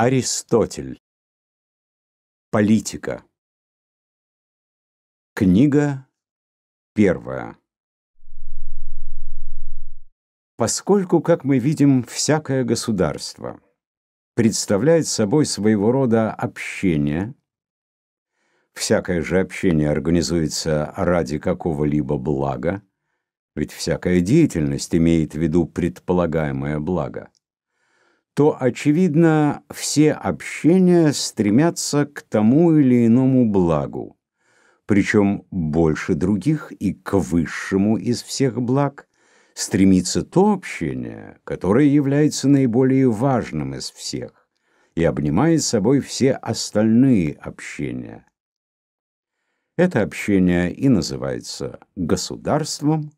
Аристотель. Политика. Книга первая. Поскольку, как мы видим, всякое государство представляет собой своего рода общение, всякое же общение организуется ради какого-либо блага, ведь всякая деятельность имеет в виду предполагаемое благо – то, очевидно, все общения стремятся к тому или иному благу, причем больше других и к высшему из всех благ стремится то общение, которое является наиболее важным из всех и обнимает собой все остальные общения. Это общение и называется государством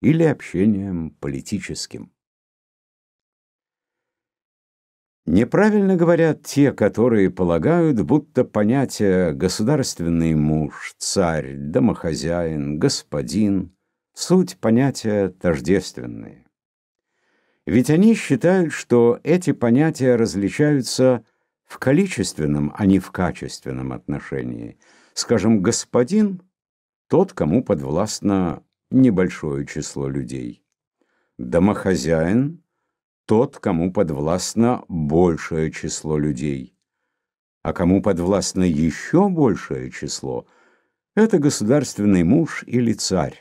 или общением политическим. Неправильно говорят те, которые полагают, будто понятия «государственный муж», «царь», «домохозяин», «господин» — суть понятия тождественные. Ведь они считают, что эти понятия различаются в количественном, а не в качественном отношении. Скажем, «господин» — тот, кому подвластно небольшое число людей. «Домохозяин» — тот, кому подвластно большее число людей. А кому подвластно еще большее число, это государственный муж или царь.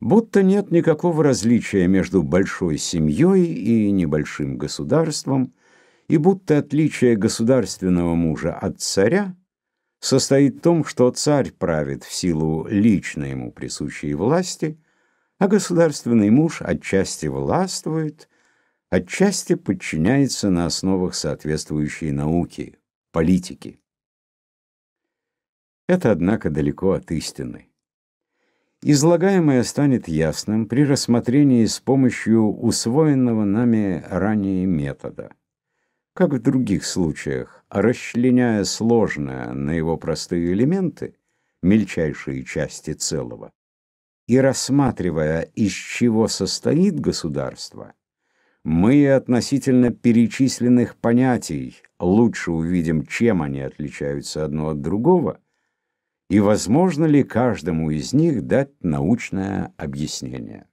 Будто нет никакого различия между большой семьей и небольшим государством, и будто отличие государственного мужа от царя состоит в том, что царь правит в силу лично ему присущей власти, а государственный муж отчасти властвует – отчасти подчиняется на основах соответствующей науки, политики. Это, однако, далеко от истины. Излагаемое станет ясным при рассмотрении с помощью усвоенного нами ранее метода. Как в других случаях, расчленяя сложное на его простые элементы, мельчайшие части целого, и рассматривая, из чего состоит государство, мы относительно перечисленных понятий лучше увидим, чем они отличаются одно от другого, и возможно ли каждому из них дать научное объяснение.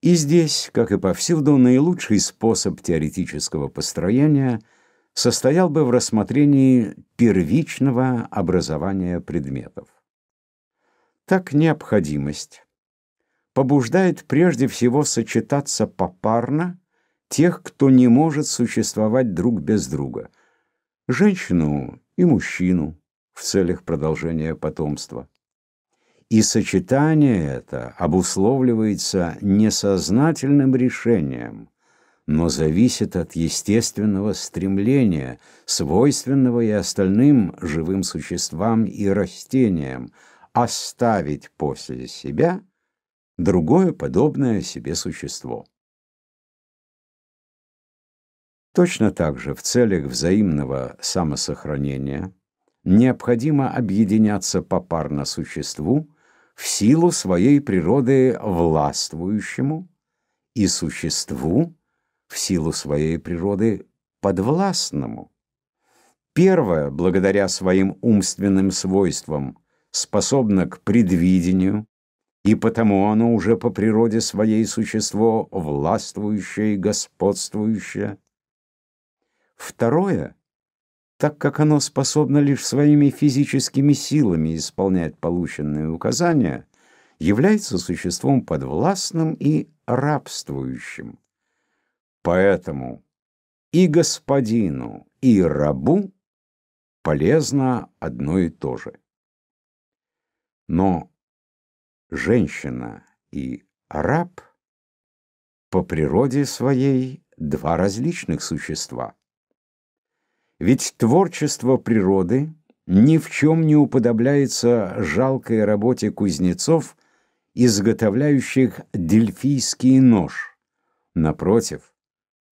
И здесь, как и повсюду, наилучший способ теоретического построения состоял бы в рассмотрении первичного образования предметов. Так необходимость побуждает прежде всего сочетаться попарно тех, кто не может существовать друг без друга, женщину и мужчину в целях продолжения потомства. И сочетание это обусловливается несознательным решением, но зависит от естественного стремления, свойственного и остальным живым существам и растениям, оставить после себя другое подобное себе существо. Точно так же в целях взаимного самосохранения необходимо объединяться попарно существу в силу своей природы властвующему и существу в силу своей природы подвластному. Первое, благодаря своим умственным свойствам, способно к предвидению, и потому оно уже по природе своей существо властвующее и господствующее. Второе, так как оно способно лишь своими физическими силами исполнять полученные указания, является существом подвластным и рабствующим. Поэтому и господину, и рабу полезно одно и то же. Но женщина и араб по природе своей два различных существа. Ведь творчество природы ни в чем не уподобляется жалкой работе кузнецов, изготовляющих дельфийский нож. Напротив,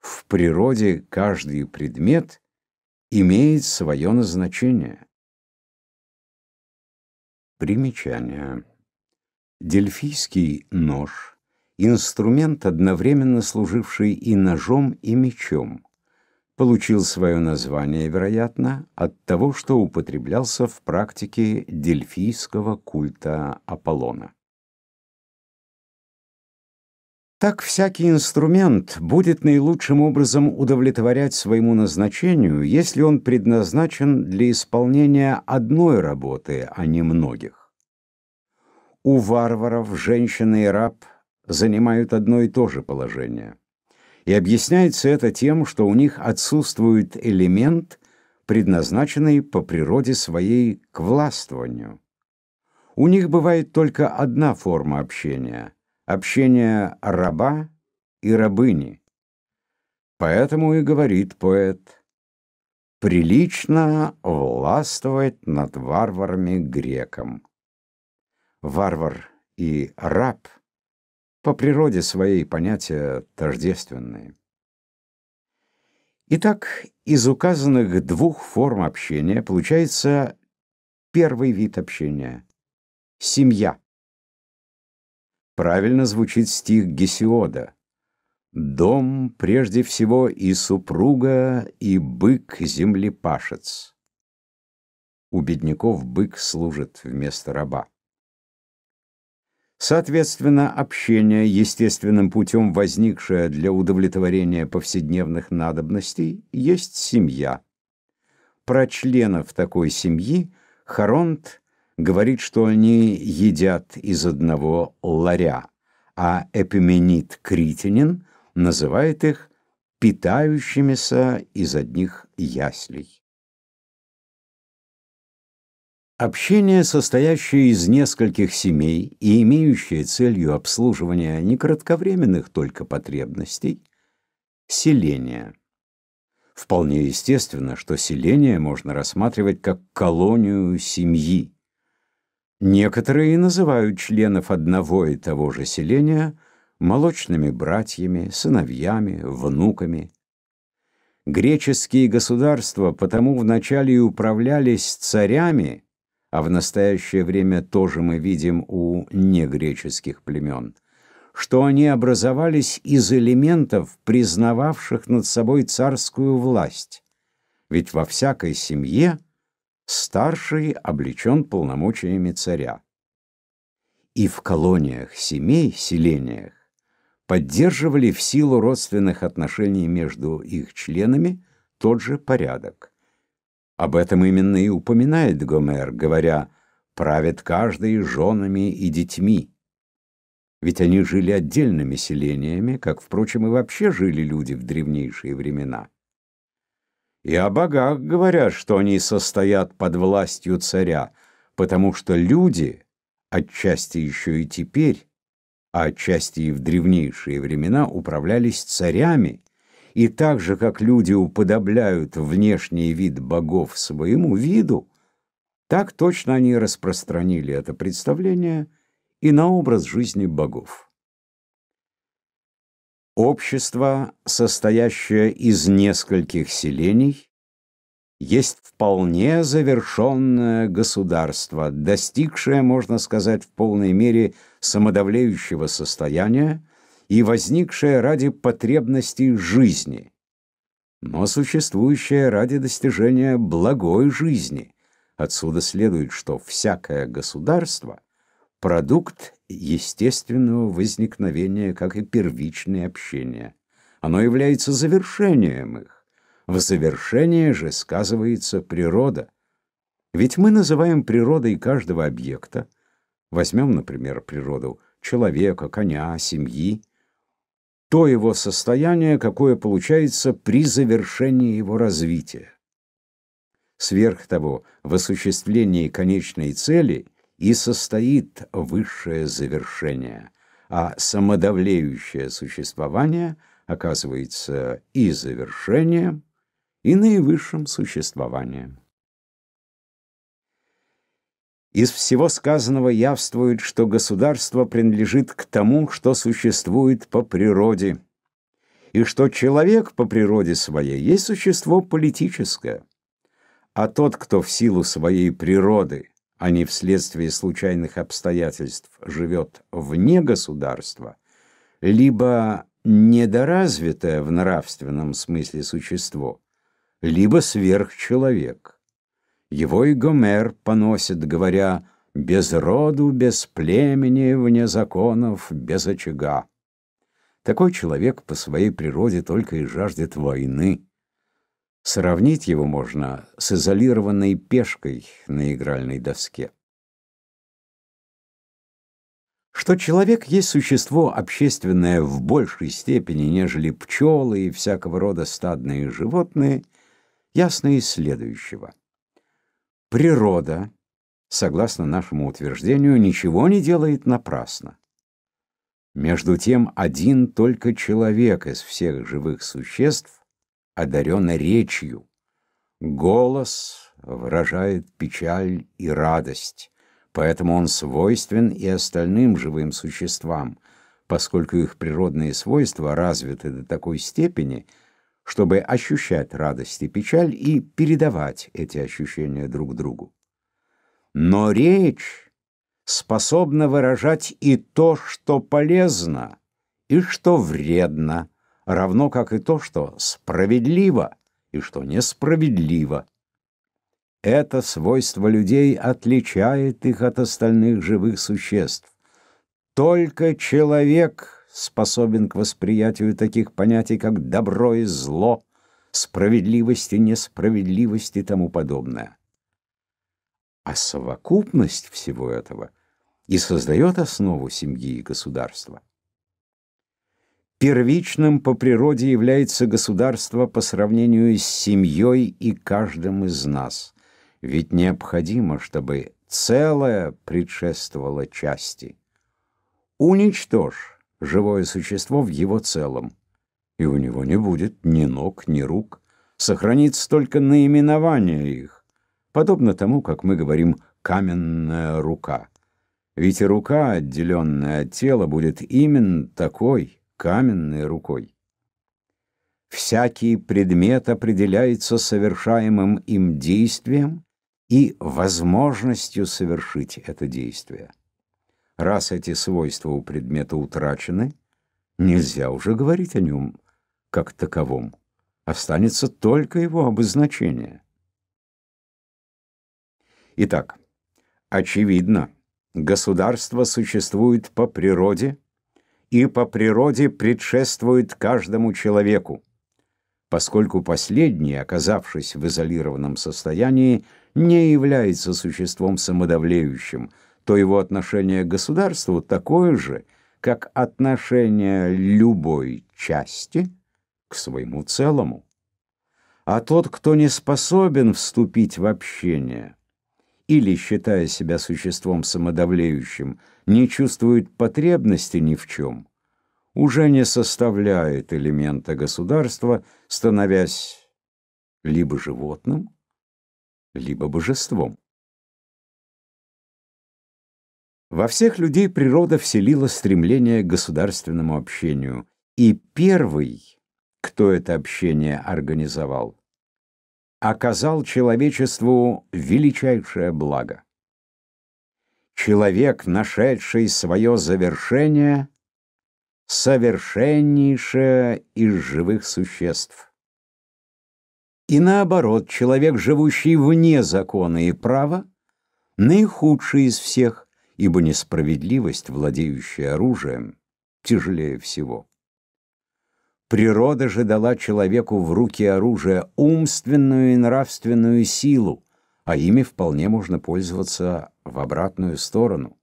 в природе каждый предмет имеет свое назначение. Примечание. Дельфийский нож – инструмент, одновременно служивший и ножом, и мечом. Получил свое название, вероятно, от того, что употреблялся в практике дельфийского культа Аполлона. Так всякий инструмент будет наилучшим образом удовлетворять своему назначению, если он предназначен для исполнения одной работы, а не многих. У варваров женщины и раб занимают одно и то же положение. И объясняется это тем, что у них отсутствует элемент, предназначенный по природе своей к властвованию. У них бывает только одна форма общения – общение раба и рабыни. Поэтому и говорит поэт «Прилично властвовать над варварами греком» варвар и раб по природе своей понятия тождественные. Итак, из указанных двух форм общения получается первый вид общения – семья. Правильно звучит стих Гесиода. «Дом прежде всего и супруга, и бык-землепашец». У бедняков бык служит вместо раба. Соответственно, общение, естественным путем возникшее для удовлетворения повседневных надобностей, есть семья. Про членов такой семьи Харонт говорит, что они едят из одного ларя, а Эпименит Критинин называет их питающимися из одних яслей. Общение, состоящее из нескольких семей и имеющее целью обслуживания не кратковременных только потребностей, селение. Вполне естественно, что селение можно рассматривать как колонию семьи. Некоторые называют членов одного и того же селения молочными братьями, сыновьями, внуками – Греческие государства потому вначале и управлялись царями, а в настоящее время тоже мы видим у негреческих племен, что они образовались из элементов, признававших над собой царскую власть. Ведь во всякой семье старший облечен полномочиями царя. И в колониях семей, селениях, поддерживали в силу родственных отношений между их членами тот же порядок. Об этом именно и упоминает Гомер, говоря правят каждый женами и детьми». Ведь они жили отдельными селениями, как, впрочем, и вообще жили люди в древнейшие времена. И о богах говорят, что они состоят под властью царя, потому что люди, отчасти еще и теперь, а отчасти и в древнейшие времена, управлялись царями, и так же, как люди уподобляют внешний вид богов своему виду, так точно они распространили это представление и на образ жизни богов. Общество, состоящее из нескольких селений, есть вполне завершенное государство, достигшее, можно сказать, в полной мере самодавлеющего состояния, и возникшая ради потребностей жизни, но существующая ради достижения благой жизни. Отсюда следует, что всякое государство – продукт естественного возникновения, как и первичные общения. Оно является завершением их. В завершении же сказывается природа. Ведь мы называем природой каждого объекта. Возьмем, например, природу человека, коня, семьи – то его состояние, какое получается при завершении его развития. Сверх того, в осуществлении конечной цели и состоит высшее завершение, а самодавлеющее существование оказывается и завершением, и наивысшим существованием. Из всего сказанного явствует, что государство принадлежит к тому, что существует по природе, и что человек по природе своей есть существо политическое, а тот, кто в силу своей природы, а не вследствие случайных обстоятельств, живет вне государства, либо недоразвитое в нравственном смысле существо, либо сверхчеловек. Его и Гомер поносит, говоря, «Без роду, без племени, вне законов, без очага». Такой человек по своей природе только и жаждет войны. Сравнить его можно с изолированной пешкой на игральной доске. Что человек есть существо общественное в большей степени, нежели пчелы и всякого рода стадные животные, ясно из следующего. Природа, согласно нашему утверждению, ничего не делает напрасно. Между тем, один только человек из всех живых существ одарен речью. Голос выражает печаль и радость, поэтому он свойствен и остальным живым существам, поскольку их природные свойства развиты до такой степени – чтобы ощущать радость и печаль и передавать эти ощущения друг другу. Но речь способна выражать и то, что полезно, и что вредно, равно как и то, что справедливо и что несправедливо. Это свойство людей отличает их от остальных живых существ. Только человек — способен к восприятию таких понятий, как добро и зло, справедливость и несправедливость и тому подобное. А совокупность всего этого и создает основу семьи и государства. Первичным по природе является государство по сравнению с семьей и каждым из нас, ведь необходимо, чтобы целое предшествовало части. Уничтожь живое существо в его целом. И у него не будет ни ног, ни рук. Сохранится только наименование их. Подобно тому, как мы говорим «каменная рука». Ведь и рука, отделенная от тела, будет именно такой, каменной рукой. Всякий предмет определяется совершаемым им действием и возможностью совершить это действие. Раз эти свойства у предмета утрачены, нельзя уже говорить о нем как таковом. Останется только его обозначение. Итак, очевидно, государство существует по природе, и по природе предшествует каждому человеку, поскольку последний, оказавшись в изолированном состоянии, не является существом самодавлеющим – то его отношение к государству такое же, как отношение любой части к своему целому. А тот, кто не способен вступить в общение, или, считая себя существом самодавлеющим, не чувствует потребности ни в чем, уже не составляет элемента государства, становясь либо животным, либо божеством. Во всех людей природа вселила стремление к государственному общению, и первый, кто это общение организовал, оказал человечеству величайшее благо. Человек, нашедший свое завершение, совершеннейшее из живых существ. И наоборот, человек, живущий вне закона и права, наихудший из всех, ибо несправедливость, владеющая оружием, тяжелее всего. Природа же дала человеку в руки оружие умственную и нравственную силу, а ими вполне можно пользоваться в обратную сторону.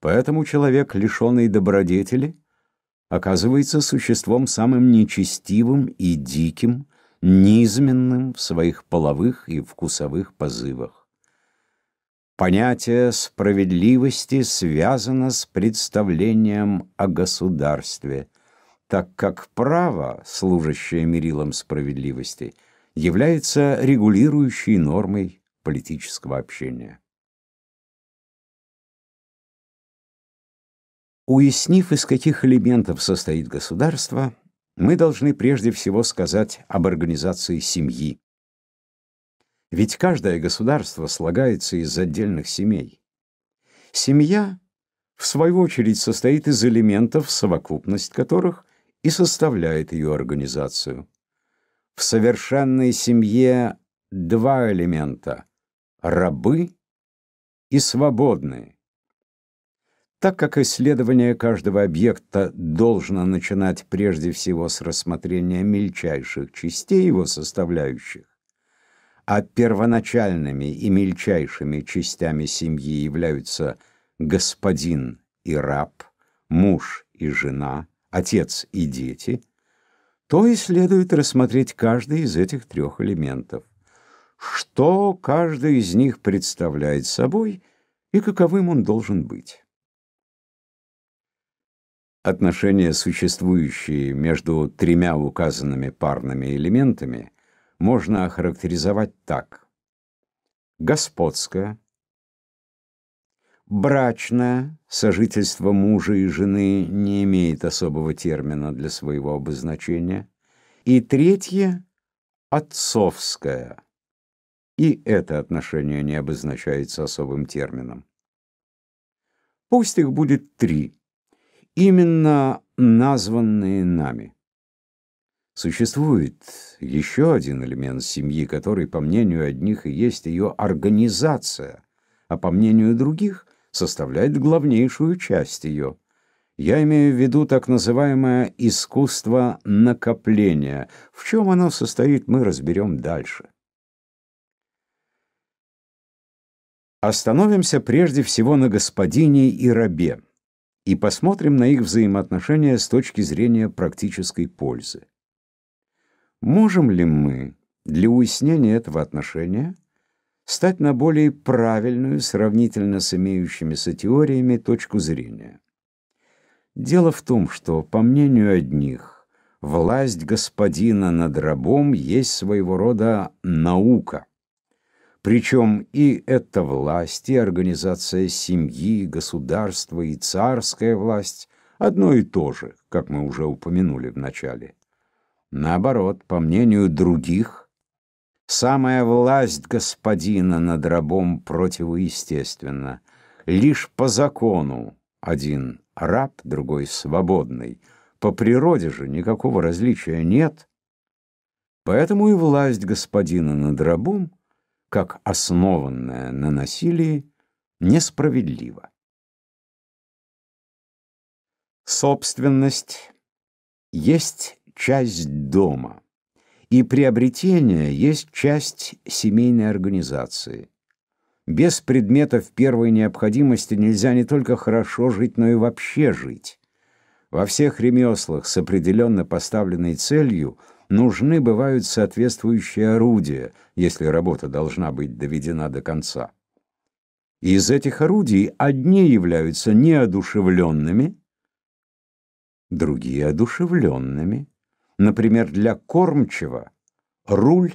Поэтому человек, лишенный добродетели, оказывается существом самым нечестивым и диким, низменным в своих половых и вкусовых позывах. Понятие справедливости связано с представлением о государстве, так как право, служащее мерилом справедливости, является регулирующей нормой политического общения. Уяснив, из каких элементов состоит государство, мы должны прежде всего сказать об организации семьи. Ведь каждое государство слагается из отдельных семей. Семья, в свою очередь, состоит из элементов, совокупность которых и составляет ее организацию. В совершенной семье два элемента – рабы и свободные. Так как исследование каждого объекта должно начинать прежде всего с рассмотрения мельчайших частей его составляющих, а первоначальными и мельчайшими частями семьи являются господин и раб, муж и жена, отец и дети, то и следует рассмотреть каждый из этих трех элементов. Что каждый из них представляет собой и каковым он должен быть? Отношения, существующие между тремя указанными парными элементами – можно охарактеризовать так. господская, брачная, сожительство мужа и жены не имеет особого термина для своего обозначения, и третье – отцовское, и это отношение не обозначается особым термином. Пусть их будет три, именно названные нами. Существует еще один элемент семьи, который, по мнению одних, и есть ее организация, а по мнению других, составляет главнейшую часть ее. Я имею в виду так называемое искусство накопления. В чем оно состоит, мы разберем дальше. Остановимся прежде всего на господине и рабе и посмотрим на их взаимоотношения с точки зрения практической пользы. Можем ли мы для уяснения этого отношения стать на более правильную сравнительно с имеющимися теориями точку зрения? Дело в том, что, по мнению одних, власть господина над рабом есть своего рода наука. Причем и эта власть, и организация семьи, государства, и царская власть – одно и то же, как мы уже упомянули в начале. Наоборот, по мнению других, самая власть господина над рабом противоестественна. Лишь по закону один раб, другой свободный. По природе же никакого различия нет. Поэтому и власть господина над рабом, как основанная на насилии, несправедлива. Собственность есть часть дома. И приобретение есть часть семейной организации. Без предметов первой необходимости нельзя не только хорошо жить, но и вообще жить. Во всех ремеслах с определенно поставленной целью нужны бывают соответствующие орудия, если работа должна быть доведена до конца. Из этих орудий одни являются неодушевленными, другие – одушевленными. Например, для кормчего руль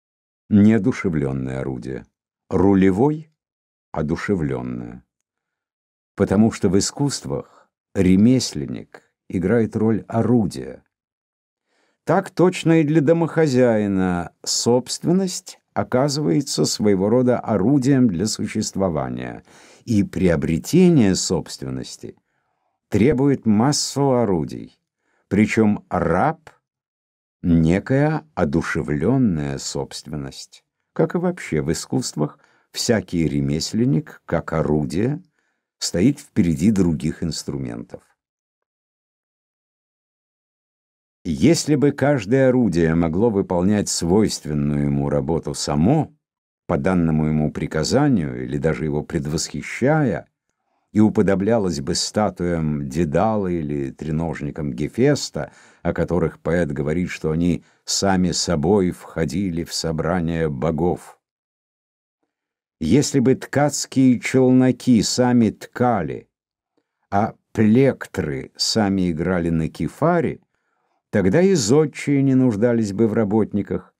– неодушевленное орудие, рулевой – одушевленное. Потому что в искусствах ремесленник играет роль орудия. Так точно и для домохозяина собственность оказывается своего рода орудием для существования, и приобретение собственности требует массу орудий, причем раб – некая одушевленная собственность. Как и вообще в искусствах, всякий ремесленник, как орудие, стоит впереди других инструментов. Если бы каждое орудие могло выполнять свойственную ему работу само, по данному ему приказанию или даже его предвосхищая, и уподоблялась бы статуям Дедала или треножникам Гефеста, о которых поэт говорит, что они сами собой входили в собрание богов. Если бы ткацкие челноки сами ткали, а плектры сами играли на кефаре, тогда и зодчие не нуждались бы в работниках,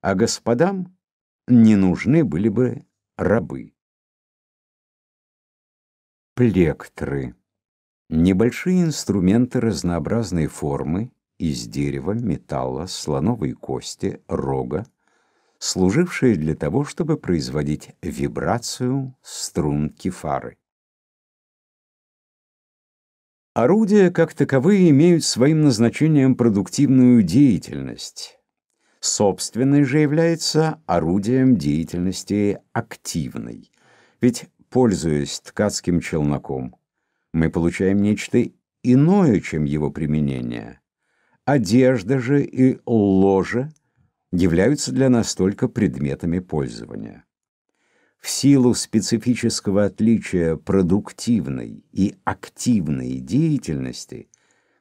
а господам не нужны были бы рабы. Плектры. Небольшие инструменты разнообразной формы из дерева, металла, слоновой кости, рога, служившие для того, чтобы производить вибрацию струн кефары. Орудия, как таковые, имеют своим назначением продуктивную деятельность. Собственной же является орудием деятельности активной. Ведь пользуясь ткацким челноком, мы получаем нечто иное, чем его применение. Одежда же и ложе являются для нас только предметами пользования. В силу специфического отличия продуктивной и активной деятельности,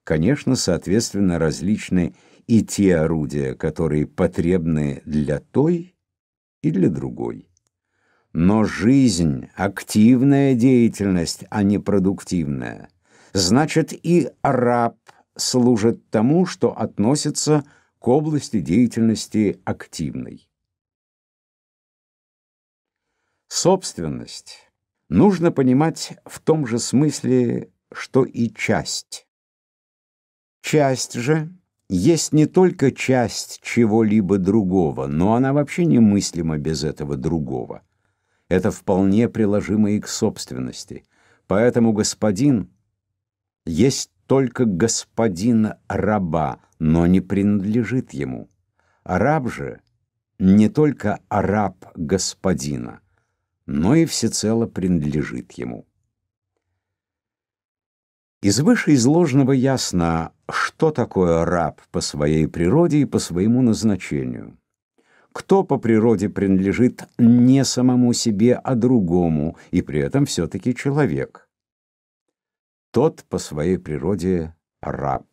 конечно, соответственно, различны и те орудия, которые потребны для той и для другой. Но жизнь – активная деятельность, а не продуктивная. Значит, и раб служит тому, что относится к области деятельности активной. Собственность нужно понимать в том же смысле, что и часть. Часть же есть не только часть чего-либо другого, но она вообще немыслима без этого другого – это вполне приложимо и к собственности. Поэтому господин есть только господин раба, но не принадлежит ему. Раб же не только раб господина, но и всецело принадлежит ему. Из вышеизложенного ясно, что такое раб по своей природе и по своему назначению кто по природе принадлежит не самому себе, а другому, и при этом все-таки человек. Тот по своей природе раб.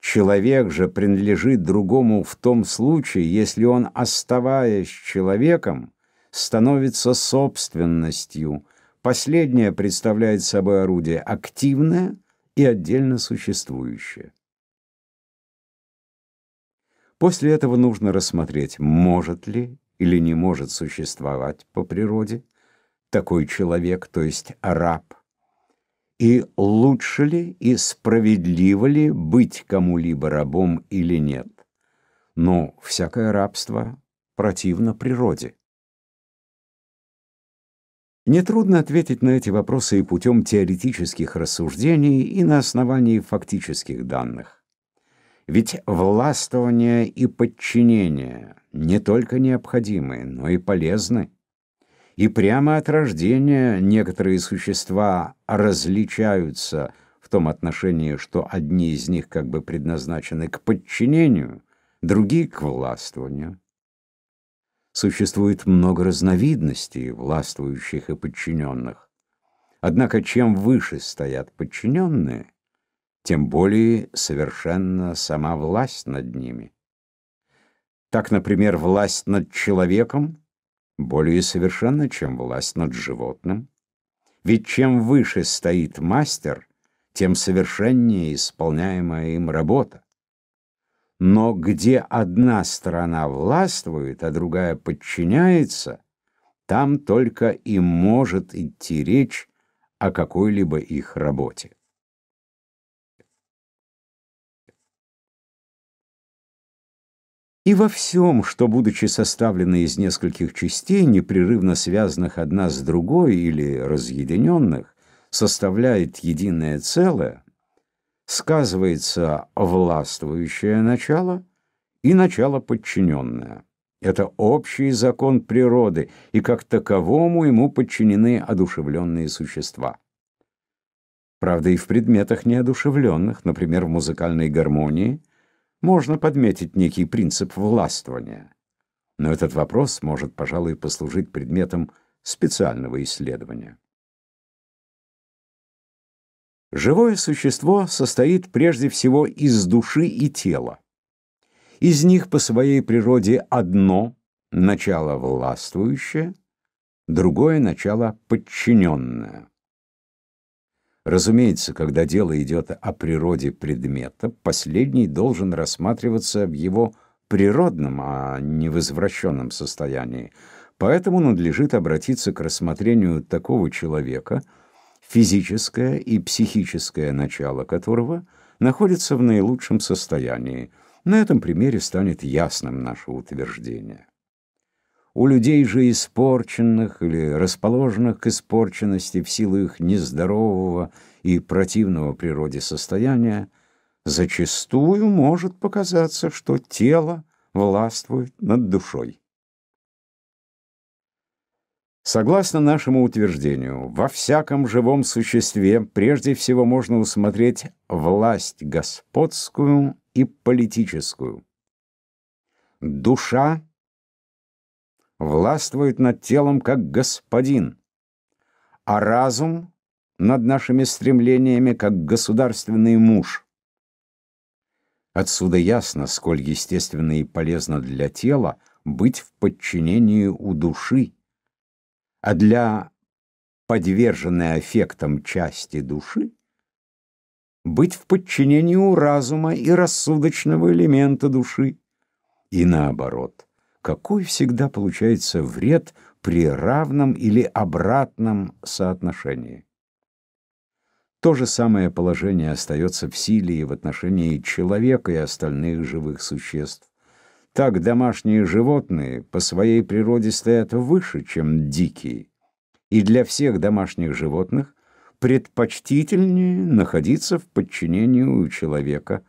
Человек же принадлежит другому в том случае, если он, оставаясь человеком, становится собственностью. Последнее представляет собой орудие активное и отдельно существующее. После этого нужно рассмотреть, может ли или не может существовать по природе такой человек, то есть раб, и лучше ли и справедливо ли быть кому-либо рабом или нет. Но всякое рабство противно природе. Нетрудно ответить на эти вопросы и путем теоретических рассуждений, и на основании фактических данных. Ведь властвование и подчинение не только необходимы, но и полезны. И прямо от рождения некоторые существа различаются в том отношении, что одни из них как бы предназначены к подчинению, другие — к властвованию. Существует много разновидностей властвующих и подчиненных. Однако чем выше стоят подчиненные, тем более совершенно сама власть над ними. Так, например, власть над человеком более совершенна, чем власть над животным. Ведь чем выше стоит мастер, тем совершеннее исполняемая им работа. Но где одна сторона властвует, а другая подчиняется, там только и может идти речь о какой-либо их работе. И во всем, что, будучи составлено из нескольких частей, непрерывно связанных одна с другой или разъединенных, составляет единое целое, сказывается властвующее начало и начало подчиненное. Это общий закон природы, и как таковому ему подчинены одушевленные существа. Правда, и в предметах неодушевленных, например, в музыкальной гармонии – можно подметить некий принцип властвования. Но этот вопрос может, пожалуй, послужить предметом специального исследования. Живое существо состоит прежде всего из души и тела. Из них по своей природе одно – начало властвующее, другое – начало подчиненное. Разумеется, когда дело идет о природе предмета, последний должен рассматриваться в его природном, а не в извращенном состоянии. Поэтому надлежит обратиться к рассмотрению такого человека, физическое и психическое начало которого находится в наилучшем состоянии. На этом примере станет ясным наше утверждение. У людей же испорченных или расположенных к испорченности в силу их нездорового и противного природе состояния, зачастую может показаться, что тело властвует над душой. Согласно нашему утверждению, во всяком живом существе прежде всего можно усмотреть власть господскую и политическую. Душа властвует над телом как господин, а разум над нашими стремлениями как государственный муж. Отсюда ясно, сколь естественно и полезно для тела быть в подчинении у души, а для подверженной аффектам части души быть в подчинении у разума и рассудочного элемента души, и наоборот – какой всегда получается вред при равном или обратном соотношении. То же самое положение остается в силе и в отношении человека и остальных живых существ. Так домашние животные по своей природе стоят выше, чем дикие. И для всех домашних животных предпочтительнее находиться в подчинении у человека.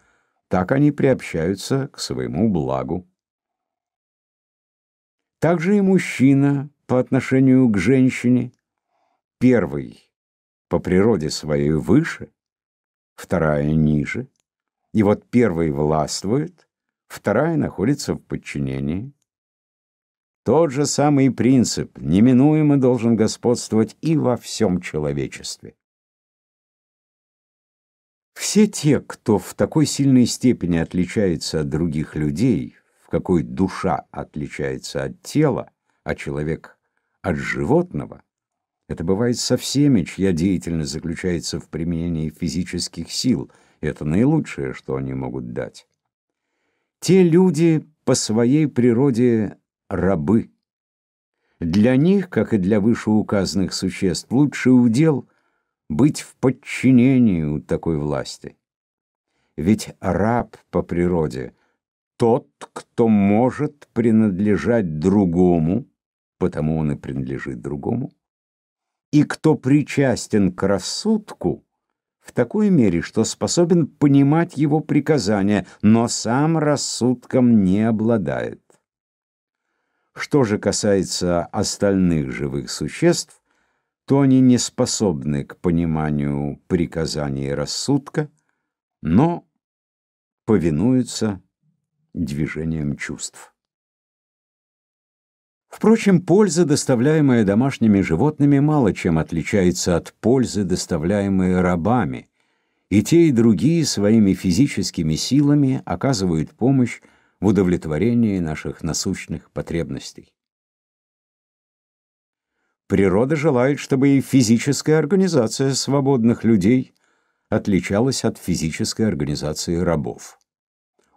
Так они приобщаются к своему благу. Также и мужчина по отношению к женщине. Первый по природе своей выше, вторая ниже. И вот первый властвует, вторая находится в подчинении. Тот же самый принцип неминуемо должен господствовать и во всем человечестве. Все те, кто в такой сильной степени отличается от других людей, в какой душа отличается от тела, а человек от животного, это бывает со всеми, чья деятельность заключается в применении физических сил. И это наилучшее, что они могут дать. Те люди по своей природе рабы. Для них, как и для вышеуказанных существ, лучший удел быть в подчинении у такой власти. Ведь раб по природе – тот, кто может принадлежать другому, потому он и принадлежит другому, и кто причастен к рассудку в такой мере, что способен понимать его приказания, но сам рассудком не обладает. Что же касается остальных живых существ, то они не способны к пониманию приказаний рассудка, но повинуются движением чувств. Впрочем, польза, доставляемая домашними животными, мало чем отличается от пользы, доставляемой рабами. И те, и другие своими физическими силами оказывают помощь в удовлетворении наших насущных потребностей. Природа желает, чтобы и физическая организация свободных людей отличалась от физической организации рабов.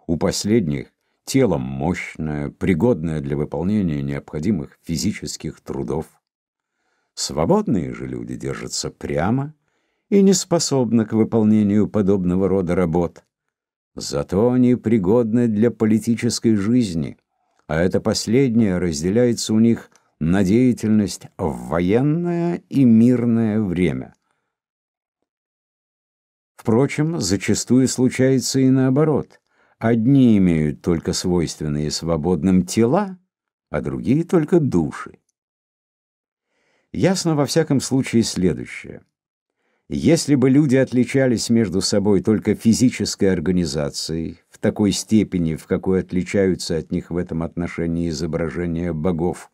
У последних тело мощное, пригодное для выполнения необходимых физических трудов. Свободные же люди держатся прямо и не способны к выполнению подобного рода работ. Зато они пригодны для политической жизни, а это последнее разделяется у них на деятельность в военное и мирное время. Впрочем, зачастую случается и наоборот. Одни имеют только свойственные свободным тела, а другие только души. Ясно во всяком случае следующее. Если бы люди отличались между собой только физической организацией, в такой степени, в какой отличаются от них в этом отношении изображения богов,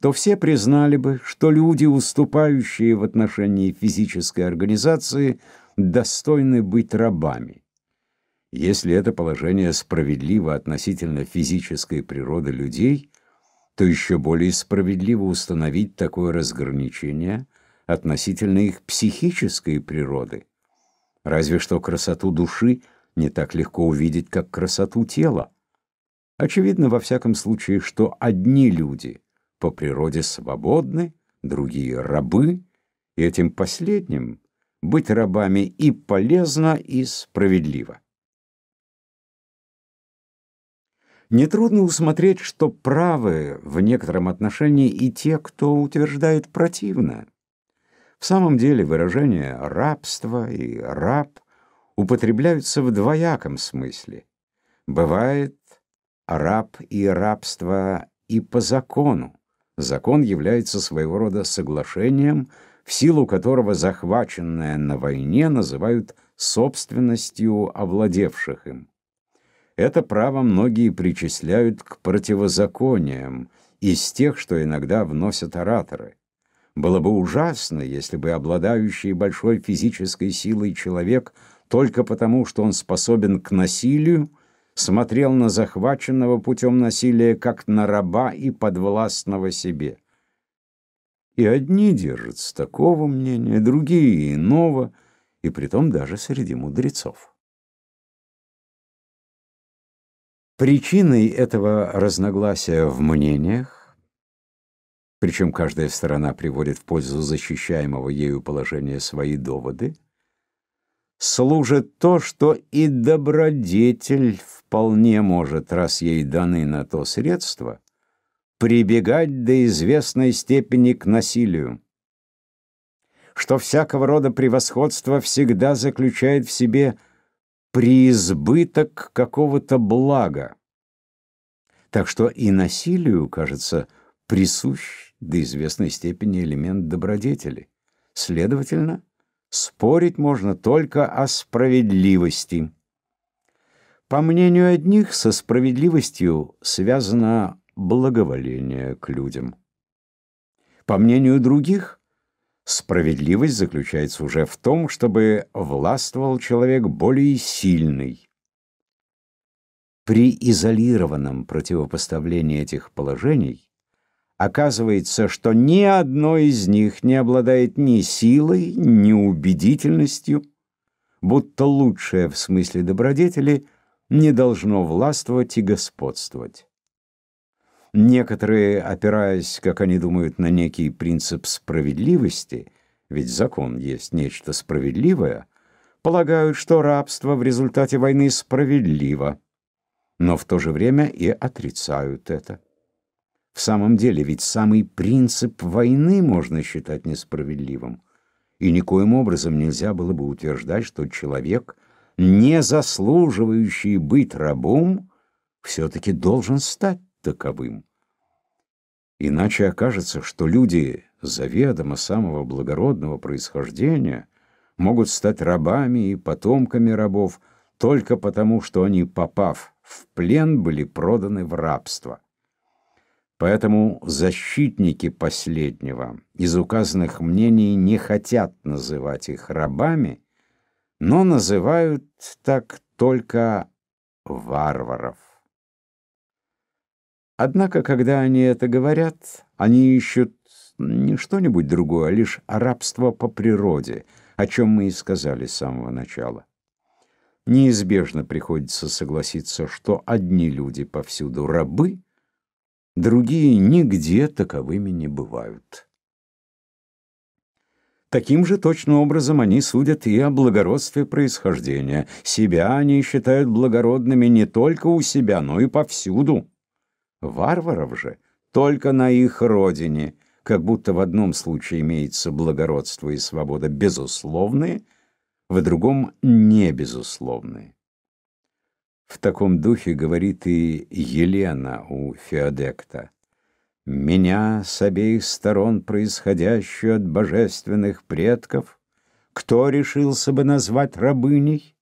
то все признали бы, что люди, уступающие в отношении физической организации, достойны быть рабами. Если это положение справедливо относительно физической природы людей, то еще более справедливо установить такое разграничение относительно их психической природы. Разве что красоту души не так легко увидеть, как красоту тела. Очевидно, во всяком случае, что одни люди по природе свободны, другие — рабы, и этим последним быть рабами и полезно, и справедливо. Нетрудно усмотреть, что правы в некотором отношении и те, кто утверждает противно. В самом деле выражения «рабство» и «раб» употребляются в двояком смысле. Бывает раб и рабство и по закону. Закон является своего рода соглашением, в силу которого захваченное на войне называют собственностью овладевших им. Это право многие причисляют к противозакониям из тех, что иногда вносят ораторы. Было бы ужасно, если бы обладающий большой физической силой человек только потому, что он способен к насилию, смотрел на захваченного путем насилия как на раба и подвластного себе. И одни держатся такого мнения, другие иного, и притом даже среди мудрецов. Причиной этого разногласия в мнениях, причем каждая сторона приводит в пользу защищаемого ею положения свои доводы, служит то, что и добродетель вполне может, раз ей даны на то средства, прибегать до известной степени к насилию, что всякого рода превосходство всегда заключает в себе преизбыток какого-то блага. Так что и насилию, кажется, присущ до известной степени элемент добродетели. Следовательно, спорить можно только о справедливости. По мнению одних, со справедливостью связано благоволение к людям. По мнению других, Справедливость заключается уже в том, чтобы властвовал человек более сильный. При изолированном противопоставлении этих положений оказывается, что ни одно из них не обладает ни силой, ни убедительностью, будто лучшее в смысле добродетели не должно властвовать и господствовать. Некоторые, опираясь, как они думают, на некий принцип справедливости, ведь закон есть нечто справедливое, полагают, что рабство в результате войны справедливо, но в то же время и отрицают это. В самом деле, ведь самый принцип войны можно считать несправедливым, и никоим образом нельзя было бы утверждать, что человек, не заслуживающий быть рабом, все-таки должен стать таковым. Иначе окажется, что люди заведомо самого благородного происхождения могут стать рабами и потомками рабов только потому, что они, попав в плен, были проданы в рабство. Поэтому защитники последнего из указанных мнений не хотят называть их рабами, но называют так только варваров. Однако, когда они это говорят, они ищут не что-нибудь другое, а лишь рабство по природе, о чем мы и сказали с самого начала. Неизбежно приходится согласиться, что одни люди повсюду рабы, другие нигде таковыми не бывают. Таким же точным образом они судят и о благородстве происхождения. Себя они считают благородными не только у себя, но и повсюду. Варваров же только на их родине, как будто в одном случае имеется благородство и свобода безусловные, в другом — не безусловные. В таком духе говорит и Елена у Феодекта. «Меня с обеих сторон, происходящую от божественных предков, кто решился бы назвать рабыней?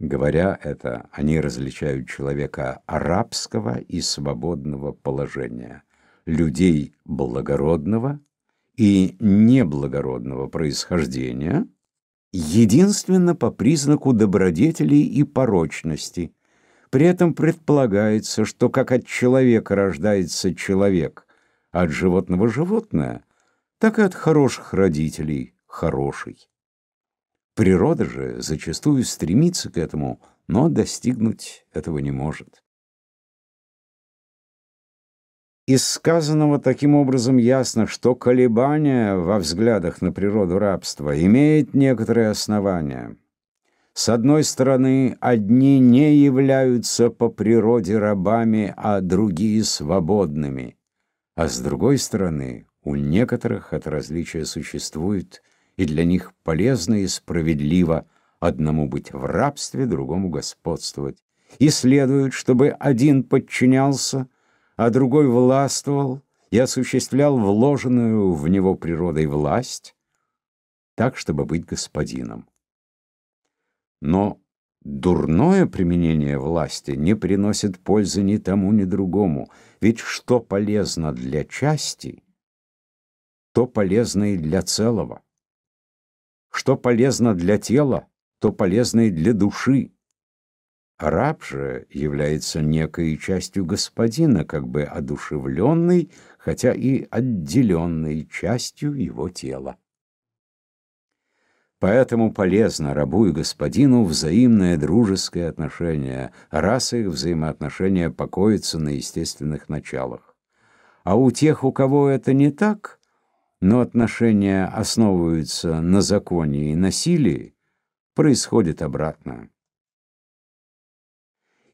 Говоря это, они различают человека арабского и свободного положения, людей благородного и неблагородного происхождения, единственно по признаку добродетелей и порочности. При этом предполагается, что как от человека рождается человек, а от животного животное, так и от хороших родителей хороший. Природа же зачастую стремится к этому, но достигнуть этого не может. Из сказанного таким образом ясно, что колебания во взглядах на природу рабства имеют некоторые основания. С одной стороны, одни не являются по природе рабами, а другие свободными. А с другой стороны, у некоторых от различия существует – и для них полезно и справедливо одному быть в рабстве, другому господствовать. И следует, чтобы один подчинялся, а другой властвовал и осуществлял вложенную в него природой власть, так, чтобы быть господином. Но Дурное применение власти не приносит пользы ни тому, ни другому, ведь что полезно для части, то полезно и для целого. Что полезно для тела, то полезно и для души. Раб же является некой частью господина, как бы одушевленной, хотя и отделенной частью его тела. Поэтому полезно рабу и господину взаимное дружеское отношение, раз их взаимоотношения покоятся на естественных началах. А у тех, у кого это не так – но отношения основываются на законе и насилии, происходит обратно.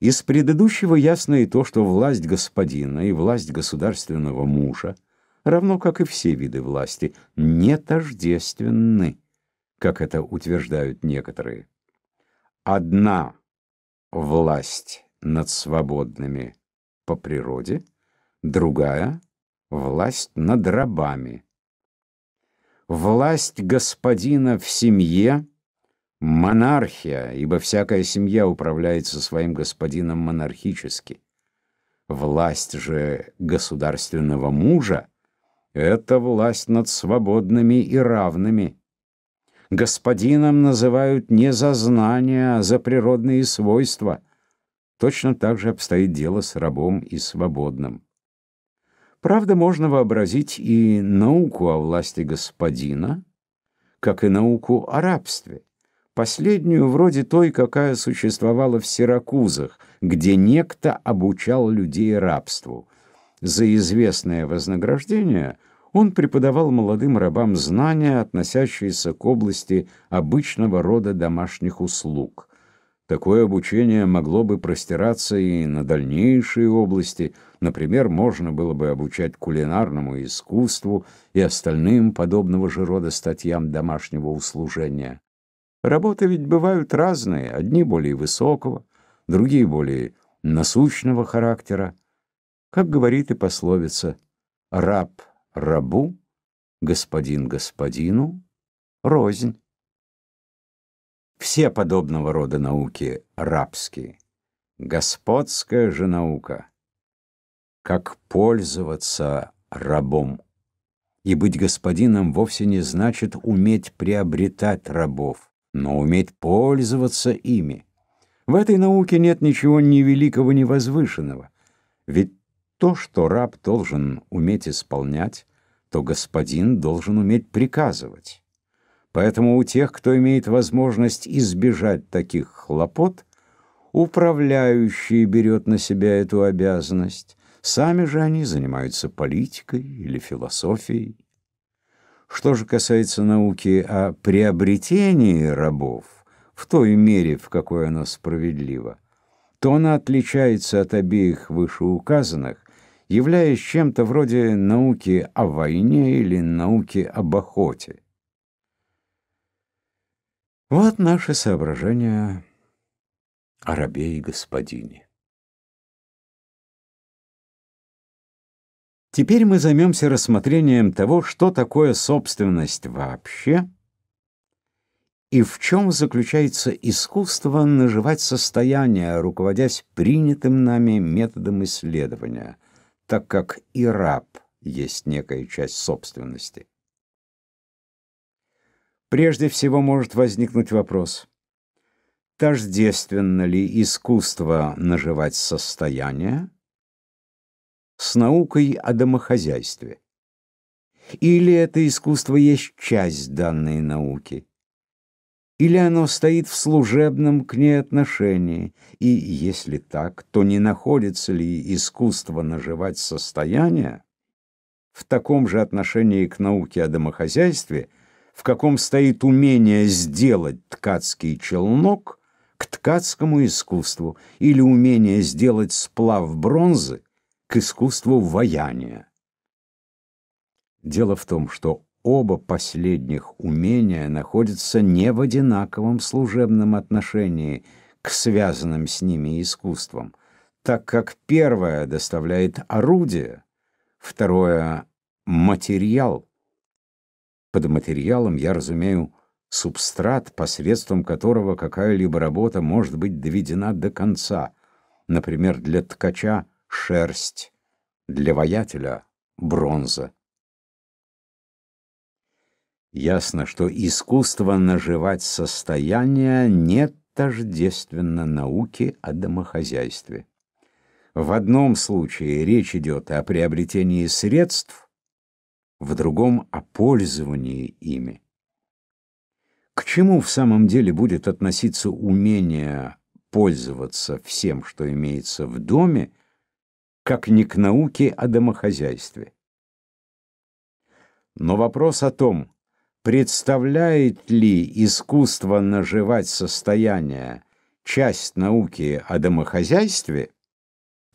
Из предыдущего ясно и то, что власть господина и власть государственного мужа, равно как и все виды власти, не тождественны, как это утверждают некоторые. Одна власть над свободными по природе, другая — власть над рабами власть господина в семье – монархия, ибо всякая семья управляется своим господином монархически. Власть же государственного мужа – это власть над свободными и равными. Господином называют не за знания, а за природные свойства. Точно так же обстоит дело с рабом и свободным. Правда, можно вообразить и науку о власти господина, как и науку о рабстве, последнюю вроде той, какая существовала в Сиракузах, где некто обучал людей рабству. За известное вознаграждение он преподавал молодым рабам знания, относящиеся к области обычного рода домашних услуг – Такое обучение могло бы простираться и на дальнейшие области. Например, можно было бы обучать кулинарному искусству и остальным подобного же рода статьям домашнего услужения. Работы ведь бывают разные, одни более высокого, другие более насущного характера. Как говорит и пословица «раб рабу, господин господину, рознь». Все подобного рода науки рабские. Господская же наука. Как пользоваться рабом. И быть господином вовсе не значит уметь приобретать рабов, но уметь пользоваться ими. В этой науке нет ничего ни великого, ни возвышенного. Ведь то, что раб должен уметь исполнять, то господин должен уметь приказывать. Поэтому у тех, кто имеет возможность избежать таких хлопот, управляющий берет на себя эту обязанность. Сами же они занимаются политикой или философией. Что же касается науки о приобретении рабов, в той мере, в какой она справедлива, то она отличается от обеих вышеуказанных, являясь чем-то вроде науки о войне или науки об охоте. Вот наше соображение о рабе и господине. Теперь мы займемся рассмотрением того, что такое собственность вообще и в чем заключается искусство наживать состояние, руководясь принятым нами методом исследования, так как и раб есть некая часть собственности. Прежде всего может возникнуть вопрос, тождественно ли искусство наживать состояние с наукой о домохозяйстве? Или это искусство есть часть данной науки? Или оно стоит в служебном к ней отношении? И если так, то не находится ли искусство наживать состояние в таком же отношении к науке о домохозяйстве – в каком стоит умение сделать ткацкий челнок к ткацкому искусству или умение сделать сплав бронзы к искусству ваяния. Дело в том, что оба последних умения находятся не в одинаковом служебном отношении к связанным с ними искусствам, так как первое доставляет орудие, второе — материал, под материалом я разумею субстрат, посредством которого какая-либо работа может быть доведена до конца. Например, для ткача — шерсть, для воятеля — бронза. Ясно, что искусство наживать состояние не тождественно науке о домохозяйстве. В одном случае речь идет о приобретении средств, в другом — о пользовании ими. К чему в самом деле будет относиться умение пользоваться всем, что имеется в доме, как не к науке о а домохозяйстве? Но вопрос о том, представляет ли искусство наживать состояние часть науки о домохозяйстве,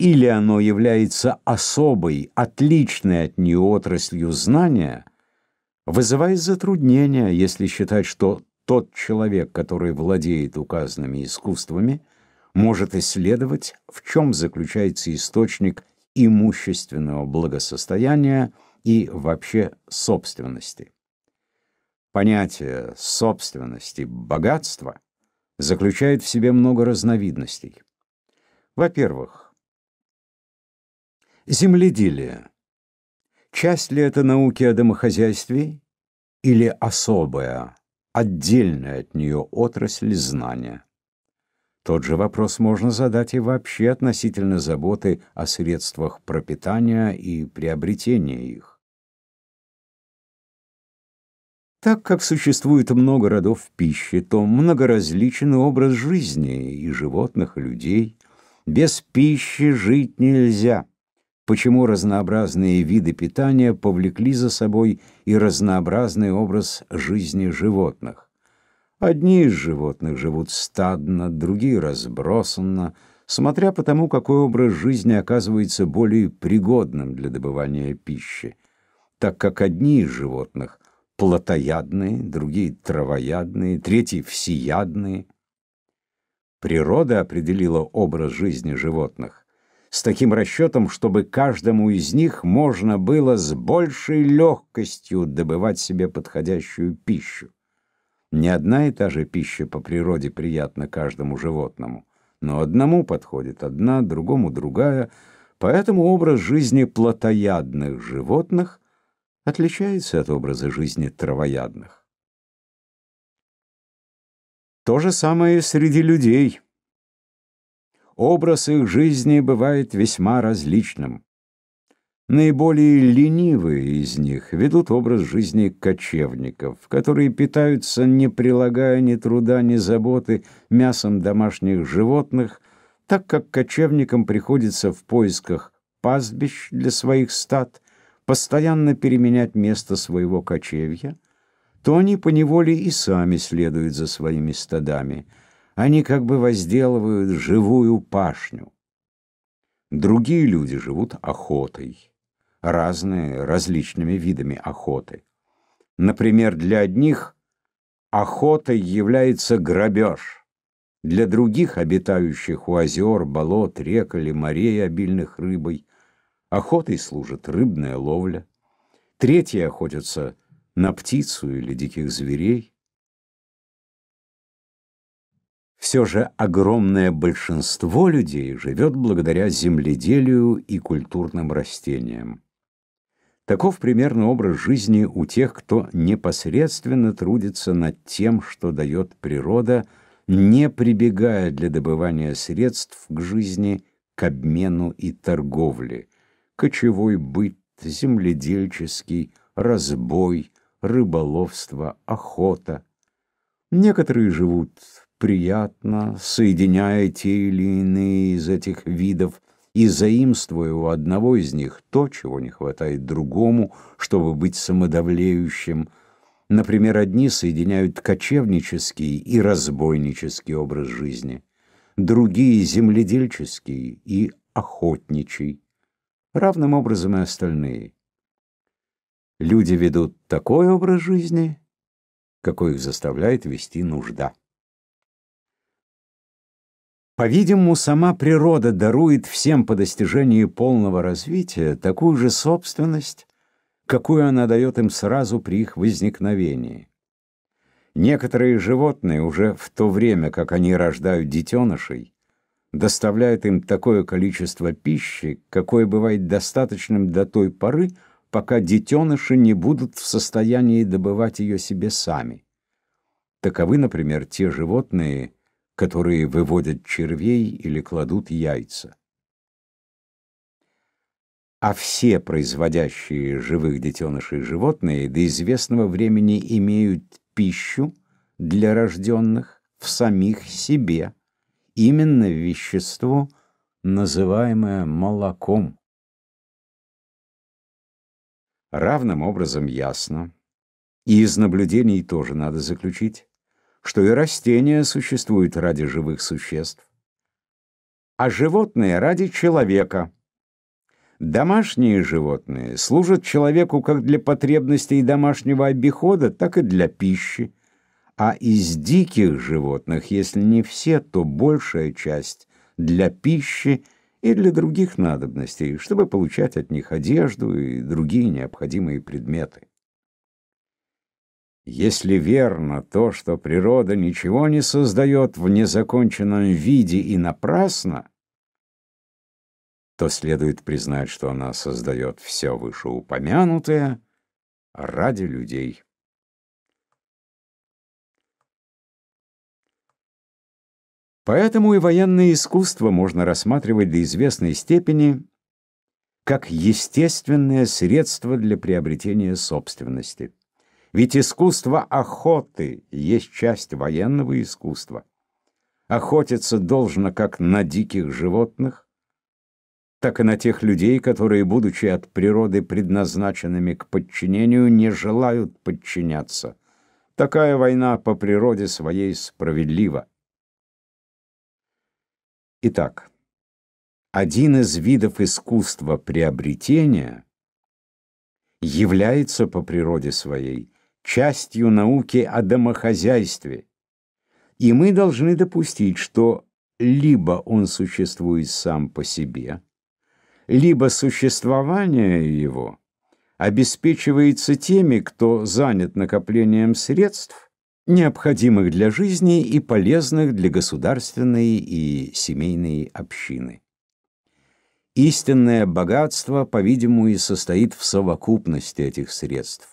или оно является особой, отличной от нее отраслью знания, вызывает затруднения, если считать, что тот человек, который владеет указанными искусствами, может исследовать, в чем заключается источник имущественного благосостояния и вообще собственности. Понятие собственности, богатства заключает в себе много разновидностей. Во-первых, Земледелие. Часть ли это науки о домохозяйстве или особая, отдельная от нее отрасль знания? Тот же вопрос можно задать и вообще относительно заботы о средствах пропитания и приобретения их. Так как существует много родов пищи, то многоразличен образ жизни и животных, и людей. Без пищи жить нельзя почему разнообразные виды питания повлекли за собой и разнообразный образ жизни животных. Одни из животных живут стадно, другие разбросанно, смотря по тому, какой образ жизни оказывается более пригодным для добывания пищи, так как одни из животных плотоядные, другие травоядные, третьи всеядные. Природа определила образ жизни животных с таким расчетом, чтобы каждому из них можно было с большей легкостью добывать себе подходящую пищу. Не одна и та же пища по природе приятна каждому животному, но одному подходит одна, другому другая, поэтому образ жизни плотоядных животных отличается от образа жизни травоядных. То же самое среди людей – образ их жизни бывает весьма различным. Наиболее ленивые из них ведут образ жизни кочевников, которые питаются, не прилагая ни труда, ни заботы, мясом домашних животных, так как кочевникам приходится в поисках пастбищ для своих стад, постоянно переменять место своего кочевья, то они поневоле и сами следуют за своими стадами – они как бы возделывают живую пашню. Другие люди живут охотой, разные, различными видами охоты. Например, для одних охотой является грабеж, для других, обитающих у озер, болот, рек или морей, обильных рыбой, охотой служит рыбная ловля. Третьи охотятся на птицу или диких зверей. Все же огромное большинство людей живет благодаря земледелию и культурным растениям. Таков примерный образ жизни у тех, кто непосредственно трудится над тем, что дает природа, не прибегая для добывания средств к жизни, к обмену и торговле, кочевой быт, земледельческий, разбой, рыболовство, охота. Некоторые живут приятно, соединяя те или иные из этих видов и заимствуя у одного из них то, чего не хватает другому, чтобы быть самодавлеющим. Например, одни соединяют кочевнический и разбойнический образ жизни, другие — земледельческий и охотничий, равным образом и остальные. Люди ведут такой образ жизни, какой их заставляет вести нужда. По-видимому, сама природа дарует всем по достижении полного развития такую же собственность, какую она дает им сразу при их возникновении. Некоторые животные уже в то время, как они рождают детенышей, доставляют им такое количество пищи, какое бывает достаточным до той поры, пока детеныши не будут в состоянии добывать ее себе сами. Таковы, например, те животные, которые выводят червей или кладут яйца. А все производящие живых детенышей животные до известного времени имеют пищу для рожденных в самих себе, именно вещество, называемое молоком. Равным образом ясно, и из наблюдений тоже надо заключить, что и растения существуют ради живых существ, а животные ради человека. Домашние животные служат человеку как для потребностей домашнего обихода, так и для пищи, а из диких животных, если не все, то большая часть для пищи и для других надобностей, чтобы получать от них одежду и другие необходимые предметы. Если верно то, что природа ничего не создает в незаконченном виде и напрасно, то следует признать, что она создает все вышеупомянутое ради людей. Поэтому и военное искусство можно рассматривать до известной степени как естественное средство для приобретения собственности. Ведь искусство охоты есть часть военного искусства. Охотиться должно как на диких животных, так и на тех людей, которые, будучи от природы предназначенными к подчинению, не желают подчиняться. Такая война по природе своей справедлива. Итак, один из видов искусства приобретения является по природе своей частью науки о домохозяйстве. И мы должны допустить, что либо он существует сам по себе, либо существование его обеспечивается теми, кто занят накоплением средств, необходимых для жизни и полезных для государственной и семейной общины. Истинное богатство, по-видимому, и состоит в совокупности этих средств.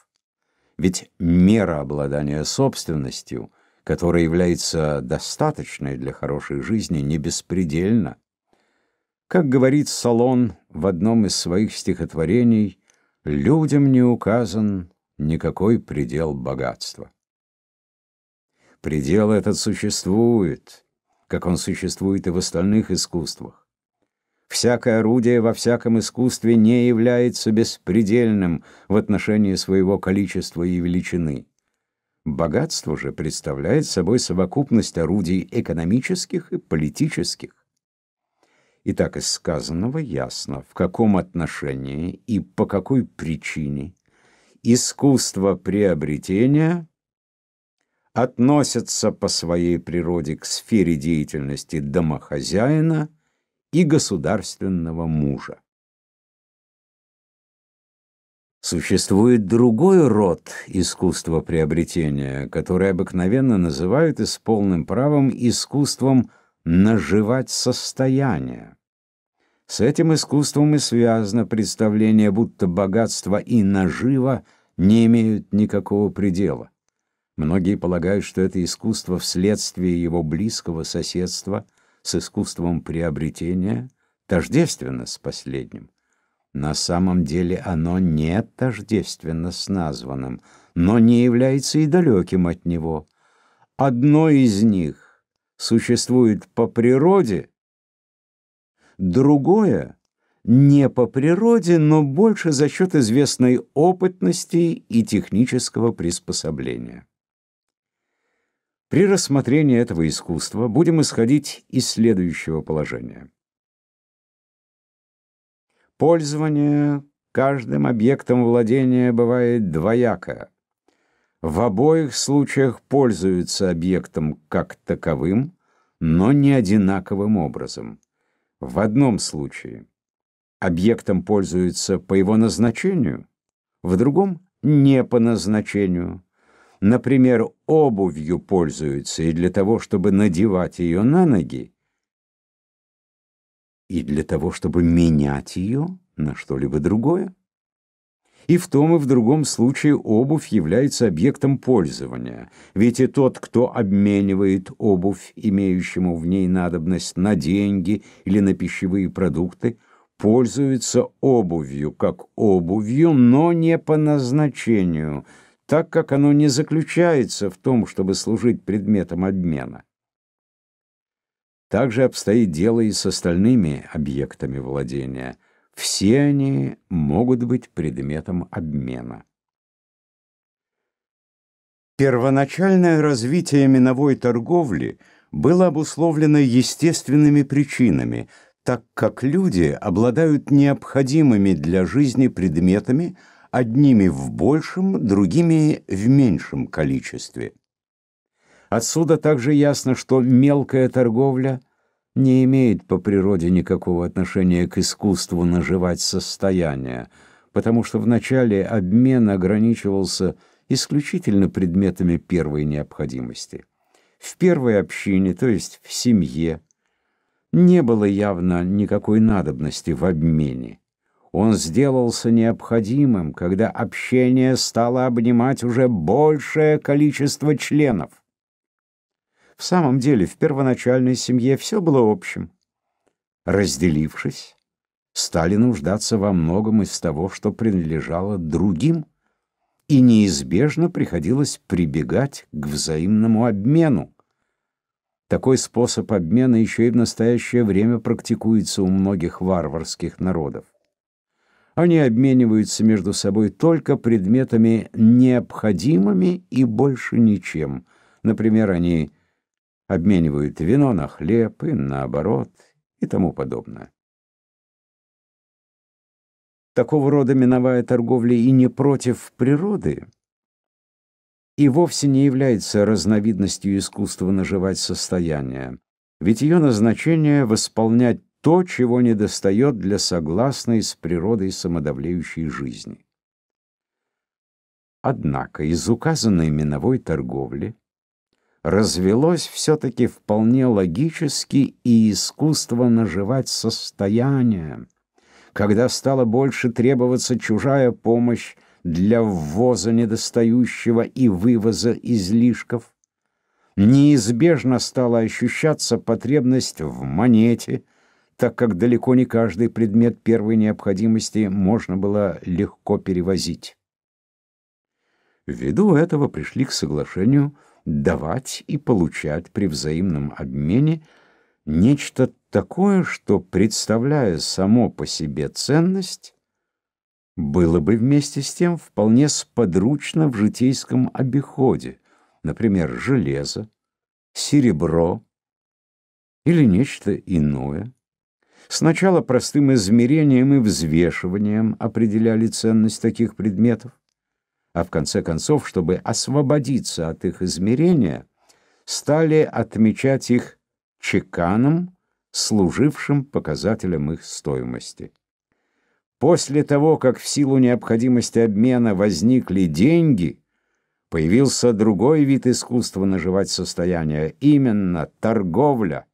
Ведь мера обладания собственностью, которая является достаточной для хорошей жизни, не беспредельна. Как говорит Салон в одном из своих стихотворений, «Людям не указан никакой предел богатства». Предел этот существует, как он существует и в остальных искусствах. Всякое орудие во всяком искусстве не является беспредельным в отношении своего количества и величины. Богатство же представляет собой совокупность орудий экономических и политических. Итак, из сказанного ясно, в каком отношении и по какой причине искусство приобретения относится по своей природе к сфере деятельности домохозяина – и государственного мужа. Существует другой род искусства приобретения, который обыкновенно называют и с полным правом искусством наживать состояние. С этим искусством и связано представление, будто богатство и нажива не имеют никакого предела. Многие полагают, что это искусство вследствие его близкого соседства – с искусством приобретения тождественно с последним. На самом деле оно не тождественно с названным, но не является и далеким от него. Одно из них существует по природе, другое не по природе, но больше за счет известной опытности и технического приспособления. При рассмотрении этого искусства будем исходить из следующего положения. Пользование каждым объектом владения бывает двоякое. В обоих случаях пользуются объектом как таковым, но не одинаковым образом. В одном случае объектом пользуются по его назначению, в другом – не по назначению например, обувью пользуются и для того, чтобы надевать ее на ноги, и для того, чтобы менять ее на что-либо другое. И в том и в другом случае обувь является объектом пользования, ведь и тот, кто обменивает обувь, имеющему в ней надобность, на деньги или на пищевые продукты, пользуется обувью как обувью, но не по назначению – так как оно не заключается в том, чтобы служить предметом обмена. Также обстоит дело и с остальными объектами владения. Все они могут быть предметом обмена. Первоначальное развитие миновой торговли было обусловлено естественными причинами, так как люди обладают необходимыми для жизни предметами – одними в большем, другими в меньшем количестве. Отсюда также ясно, что мелкая торговля не имеет по природе никакого отношения к искусству наживать состояние, потому что вначале обмен ограничивался исключительно предметами первой необходимости. В первой общине, то есть в семье, не было явно никакой надобности в обмене. Он сделался необходимым, когда общение стало обнимать уже большее количество членов. В самом деле, в первоначальной семье все было общим. Разделившись, стали нуждаться во многом из того, что принадлежало другим, и неизбежно приходилось прибегать к взаимному обмену. Такой способ обмена еще и в настоящее время практикуется у многих варварских народов. Они обмениваются между собой только предметами необходимыми и больше ничем. Например, они обменивают вино на хлеб и наоборот и тому подобное. Такого рода миновая торговля и не против природы, и вовсе не является разновидностью искусства наживать состояние, ведь ее назначение — восполнять то, чего недостает для согласной с природой самодавлеющей жизни. Однако из указанной миновой торговли развелось все-таки вполне логически и искусство наживать состояние, когда стало больше требоваться чужая помощь для ввоза недостающего и вывоза излишков, неизбежно стала ощущаться потребность в монете – так как далеко не каждый предмет первой необходимости можно было легко перевозить. Ввиду этого пришли к соглашению давать и получать при взаимном обмене нечто такое, что, представляя само по себе ценность, было бы вместе с тем вполне сподручно в житейском обиходе, например, железо, серебро или нечто иное, Сначала простым измерением и взвешиванием определяли ценность таких предметов, а в конце концов, чтобы освободиться от их измерения, стали отмечать их чеканом, служившим показателем их стоимости. После того, как в силу необходимости обмена возникли деньги, появился другой вид искусства наживать состояние, именно торговля.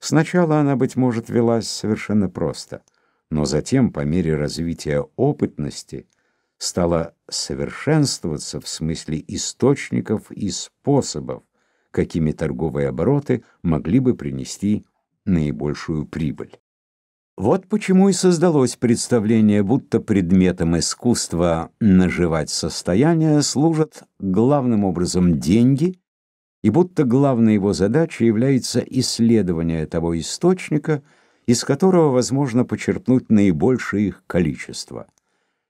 Сначала она, быть может, велась совершенно просто, но затем, по мере развития опытности, стала совершенствоваться в смысле источников и способов, какими торговые обороты могли бы принести наибольшую прибыль. Вот почему и создалось представление, будто предметом искусства наживать состояние служат главным образом деньги и будто главной его задачей является исследование того источника, из которого возможно почерпнуть наибольшее их количество.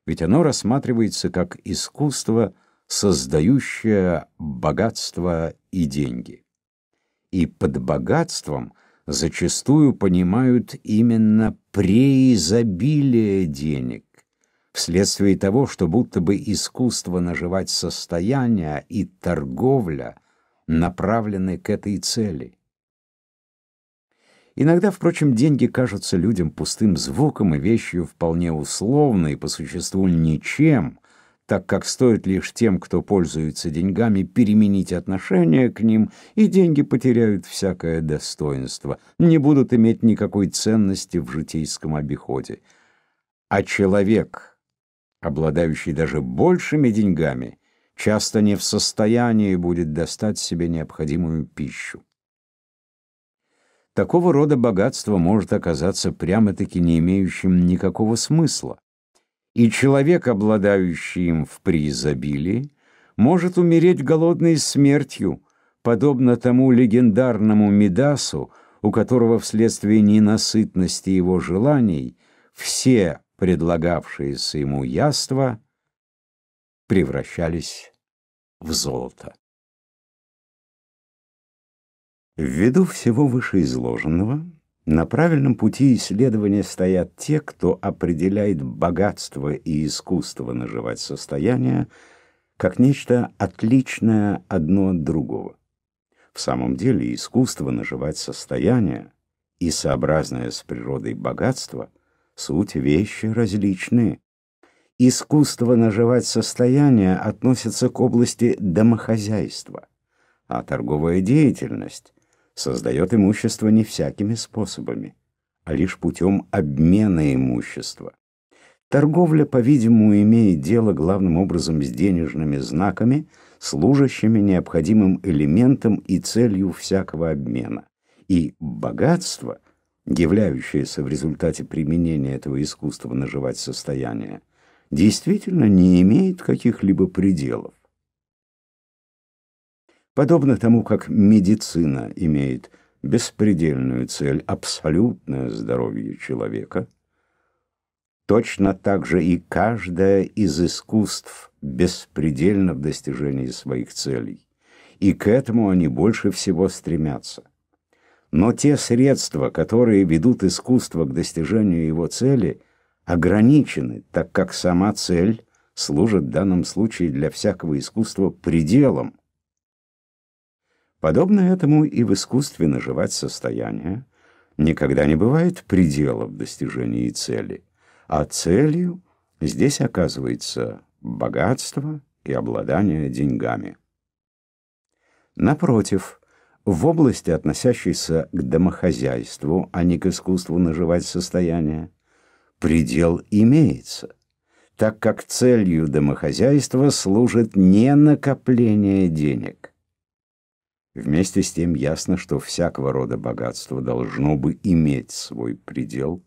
Ведь оно рассматривается как искусство, создающее богатство и деньги. И под богатством зачастую понимают именно преизобилие денег, вследствие того, что будто бы искусство наживать состояние и торговля – направлены к этой цели. Иногда, впрочем, деньги кажутся людям пустым звуком и вещью вполне условной, по существу ничем, так как стоит лишь тем, кто пользуется деньгами, переменить отношение к ним, и деньги потеряют всякое достоинство, не будут иметь никакой ценности в житейском обиходе. А человек, обладающий даже большими деньгами, часто не в состоянии будет достать себе необходимую пищу. Такого рода богатство может оказаться прямо-таки не имеющим никакого смысла, и человек, обладающий им в преизобилии, может умереть голодной смертью, подобно тому легендарному Мидасу, у которого вследствие ненасытности его желаний все предлагавшиеся ему яства превращались в золото. Ввиду всего вышеизложенного, на правильном пути исследования стоят те, кто определяет богатство и искусство наживать состояние как нечто отличное одно от другого. В самом деле искусство наживать состояние и сообразное с природой богатство – суть вещи различные. Искусство наживать состояние относится к области домохозяйства, а торговая деятельность создает имущество не всякими способами, а лишь путем обмена имущества. Торговля, по-видимому, имеет дело главным образом с денежными знаками, служащими необходимым элементом и целью всякого обмена, и богатство, являющееся в результате применения этого искусства наживать состояние, действительно не имеет каких-либо пределов. Подобно тому, как медицина имеет беспредельную цель – абсолютное здоровье человека, точно так же и каждое из искусств беспредельно в достижении своих целей, и к этому они больше всего стремятся. Но те средства, которые ведут искусство к достижению его цели – ограничены, так как сама цель служит в данном случае для всякого искусства пределом. Подобно этому и в искусстве наживать состояние никогда не бывает пределов достижения и цели, а целью здесь оказывается богатство и обладание деньгами. Напротив, в области, относящейся к домохозяйству, а не к искусству наживать состояние, предел имеется, так как целью домохозяйства служит не накопление денег. Вместе с тем ясно, что всякого рода богатство должно бы иметь свой предел,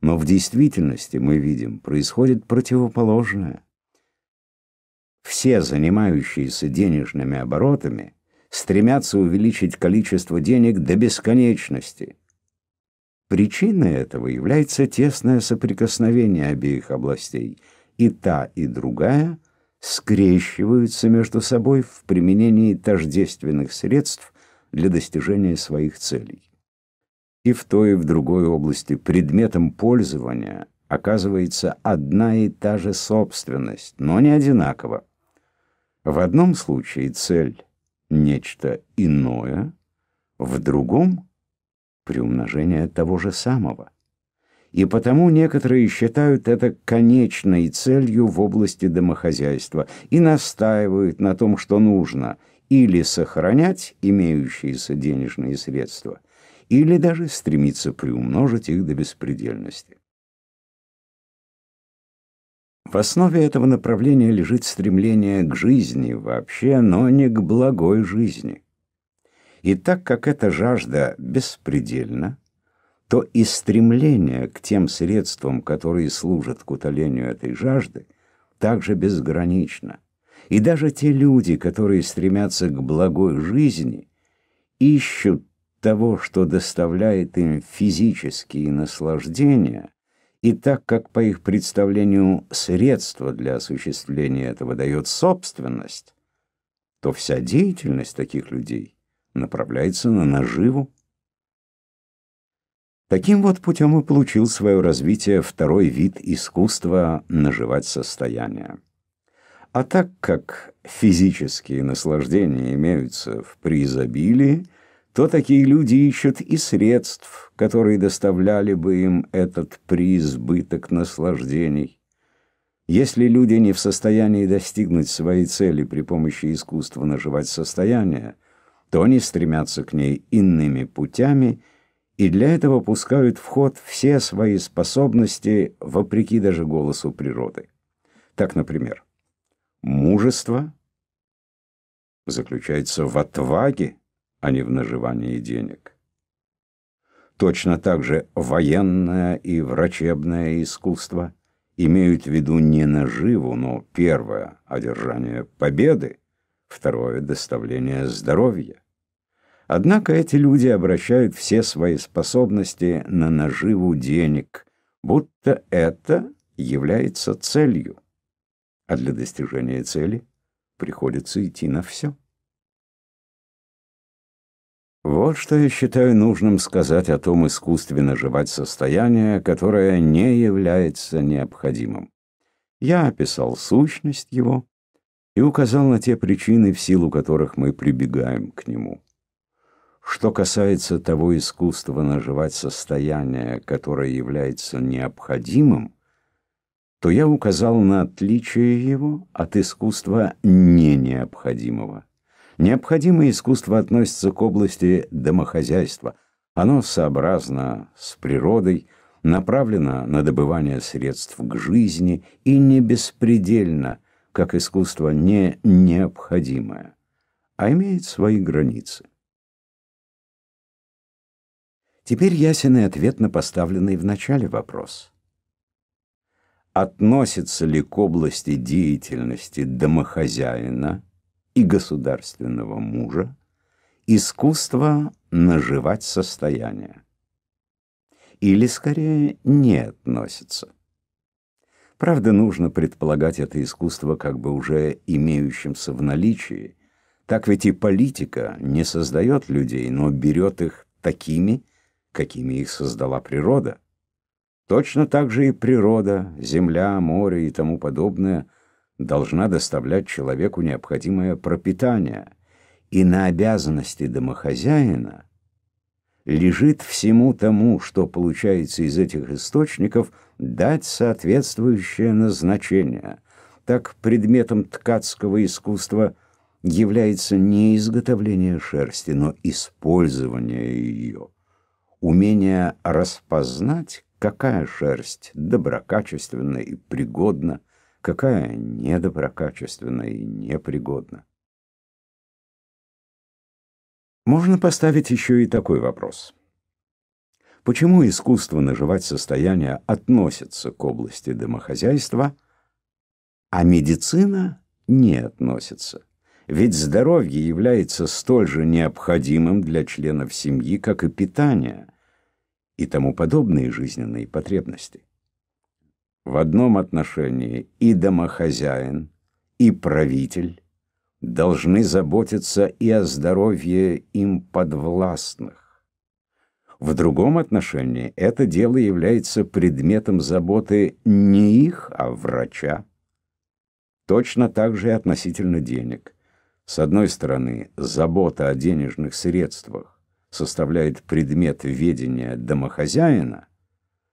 но в действительности, мы видим, происходит противоположное. Все занимающиеся денежными оборотами стремятся увеличить количество денег до бесконечности – Причиной этого является тесное соприкосновение обеих областей. И та, и другая скрещиваются между собой в применении тождественных средств для достижения своих целей. И в той, и в другой области предметом пользования оказывается одна и та же собственность, но не одинаково. В одном случае цель – нечто иное, в другом – приумножение того же самого. И потому некоторые считают это конечной целью в области домохозяйства и настаивают на том, что нужно или сохранять имеющиеся денежные средства, или даже стремиться приумножить их до беспредельности. В основе этого направления лежит стремление к жизни вообще, но не к благой жизни. И так как эта жажда беспредельна, то и стремление к тем средствам, которые служат к утолению этой жажды, также безгранично. И даже те люди, которые стремятся к благой жизни, ищут того, что доставляет им физические наслаждения, и так как по их представлению средство для осуществления этого дает собственность, то вся деятельность таких людей направляется на наживу. Таким вот путем и получил свое развитие второй вид искусства наживать состояние. А так как физические наслаждения имеются в преизобилии, то такие люди ищут и средств, которые доставляли бы им этот преизбыток наслаждений. Если люди не в состоянии достигнуть своей цели при помощи искусства наживать состояние, то они стремятся к ней иными путями и для этого пускают в ход все свои способности, вопреки даже голосу природы. Так, например, мужество заключается в отваге, а не в наживании денег. Точно так же военное и врачебное искусство имеют в виду не наживу, но первое – одержание победы, второе – доставление здоровья. Однако эти люди обращают все свои способности на наживу денег, будто это является целью. А для достижения цели приходится идти на все. Вот что я считаю нужным сказать о том искусстве наживать состояние, которое не является необходимым. Я описал сущность его и указал на те причины, в силу которых мы прибегаем к нему. Что касается того искусства наживать состояние, которое является необходимым, то я указал на отличие его от искусства не необходимого. Необходимое искусство относится к области домохозяйства. Оно сообразно с природой, направлено на добывание средств к жизни и не беспредельно, как искусство не необходимое, а имеет свои границы. Теперь ясен и ответ на поставленный в начале вопрос. Относится ли к области деятельности домохозяина и государственного мужа искусство наживать состояние? Или, скорее, не относится? Правда, нужно предполагать это искусство как бы уже имеющимся в наличии. Так ведь и политика не создает людей, но берет их такими – какими их создала природа. Точно так же и природа, земля, море и тому подобное должна доставлять человеку необходимое пропитание, и на обязанности домохозяина лежит всему тому, что получается из этих источников, дать соответствующее назначение. Так предметом ткацкого искусства является не изготовление шерсти, но использование ее умение распознать, какая шерсть доброкачественна и пригодна, какая недоброкачественна и непригодна. Можно поставить еще и такой вопрос. Почему искусство наживать состояние относится к области домохозяйства, а медицина не относится? Ведь здоровье является столь же необходимым для членов семьи, как и питание – и тому подобные жизненные потребности. В одном отношении и домохозяин, и правитель должны заботиться и о здоровье им подвластных. В другом отношении это дело является предметом заботы не их, а врача. Точно так же и относительно денег. С одной стороны, забота о денежных средствах составляет предмет ведения домохозяина,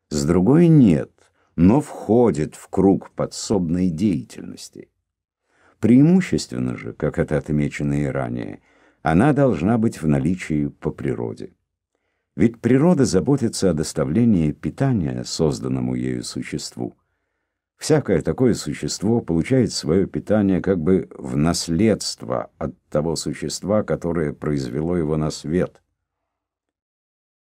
с другой нет, но входит в круг подсобной деятельности. Преимущественно же, как это отмечено и ранее, она должна быть в наличии по природе. Ведь природа заботится о доставлении питания созданному ею существу. Всякое такое существо получает свое питание как бы в наследство от того существа, которое произвело его на свет.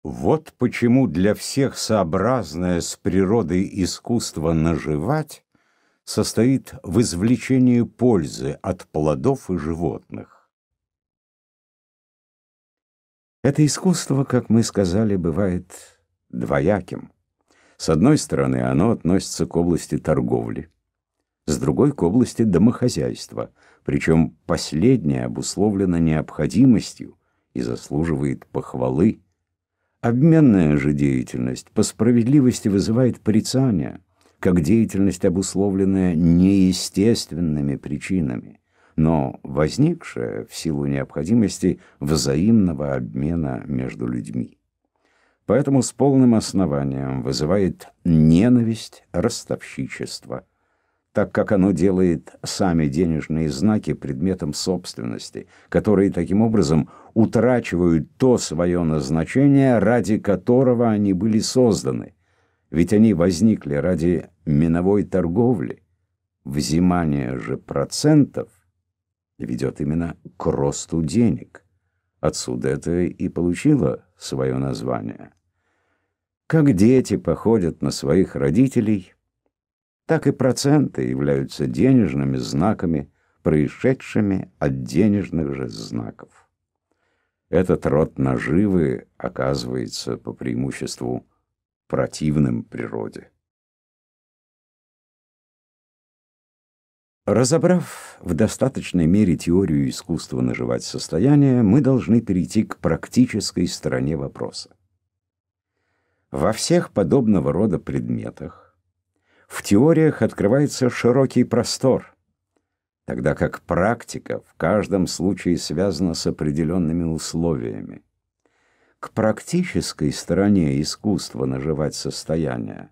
Вот почему для всех сообразное с природой искусство наживать состоит в извлечении пользы от плодов и животных. Это искусство, как мы сказали, бывает двояким. С одной стороны, оно относится к области торговли, с другой — к области домохозяйства, причем последнее обусловлено необходимостью и заслуживает похвалы. Обменная же деятельность по справедливости вызывает порицание, как деятельность, обусловленная неестественными причинами, но возникшая в силу необходимости взаимного обмена между людьми. Поэтому с полным основанием вызывает ненависть ростовщичество – так как оно делает сами денежные знаки предметом собственности, которые таким образом утрачивают то свое назначение, ради которого они были созданы. Ведь они возникли ради миновой торговли. Взимание же процентов ведет именно к росту денег. Отсюда это и получило свое название. Как дети походят на своих родителей – так и проценты являются денежными знаками, происшедшими от денежных же знаков. Этот род наживы оказывается по преимуществу противным природе. Разобрав в достаточной мере теорию искусства наживать состояние, мы должны перейти к практической стороне вопроса. Во всех подобного рода предметах в теориях открывается широкий простор, тогда как практика в каждом случае связана с определенными условиями. К практической стороне искусства наживать состояние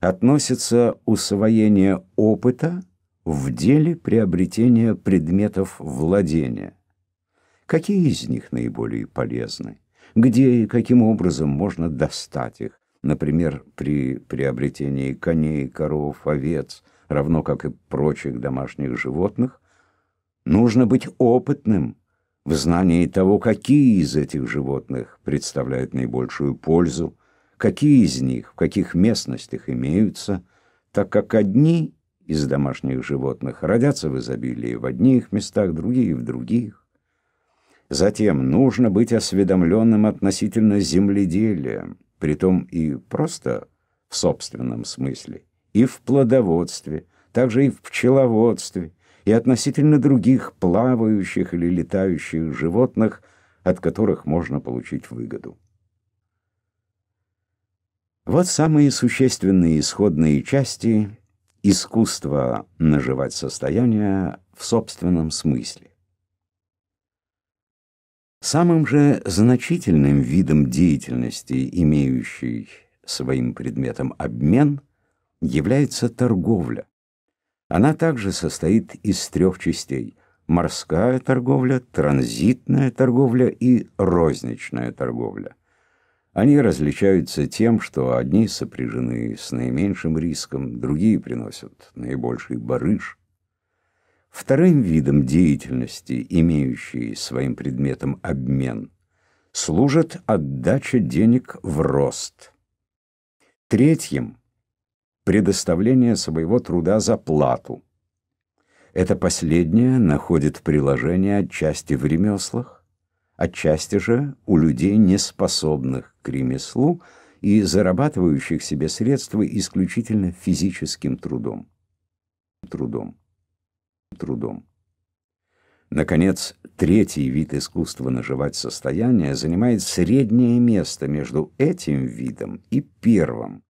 относится усвоение опыта в деле приобретения предметов владения. Какие из них наиболее полезны? Где и каким образом можно достать их? например, при приобретении коней, коров, овец, равно как и прочих домашних животных, нужно быть опытным в знании того, какие из этих животных представляют наибольшую пользу, какие из них, в каких местностях имеются, так как одни из домашних животных родятся в изобилии в одних местах, другие в других. Затем нужно быть осведомленным относительно земледелия, притом и просто в собственном смысле, и в плодоводстве, также и в пчеловодстве, и относительно других плавающих или летающих животных, от которых можно получить выгоду. Вот самые существенные исходные части искусства наживать состояние в собственном смысле. Самым же значительным видом деятельности, имеющей своим предметом обмен, является торговля. Она также состоит из трех частей – морская торговля, транзитная торговля и розничная торговля. Они различаются тем, что одни сопряжены с наименьшим риском, другие приносят наибольший барыш – Вторым видом деятельности, имеющей своим предметом обмен, служит отдача денег в рост. Третьим – предоставление своего труда за плату. Это последнее находит приложение отчасти в ремеслах, отчасти же у людей, неспособных к ремеслу и зарабатывающих себе средства исключительно физическим трудом. трудом трудом. Наконец, третий вид искусства наживать состояние занимает среднее место между этим видом и первым,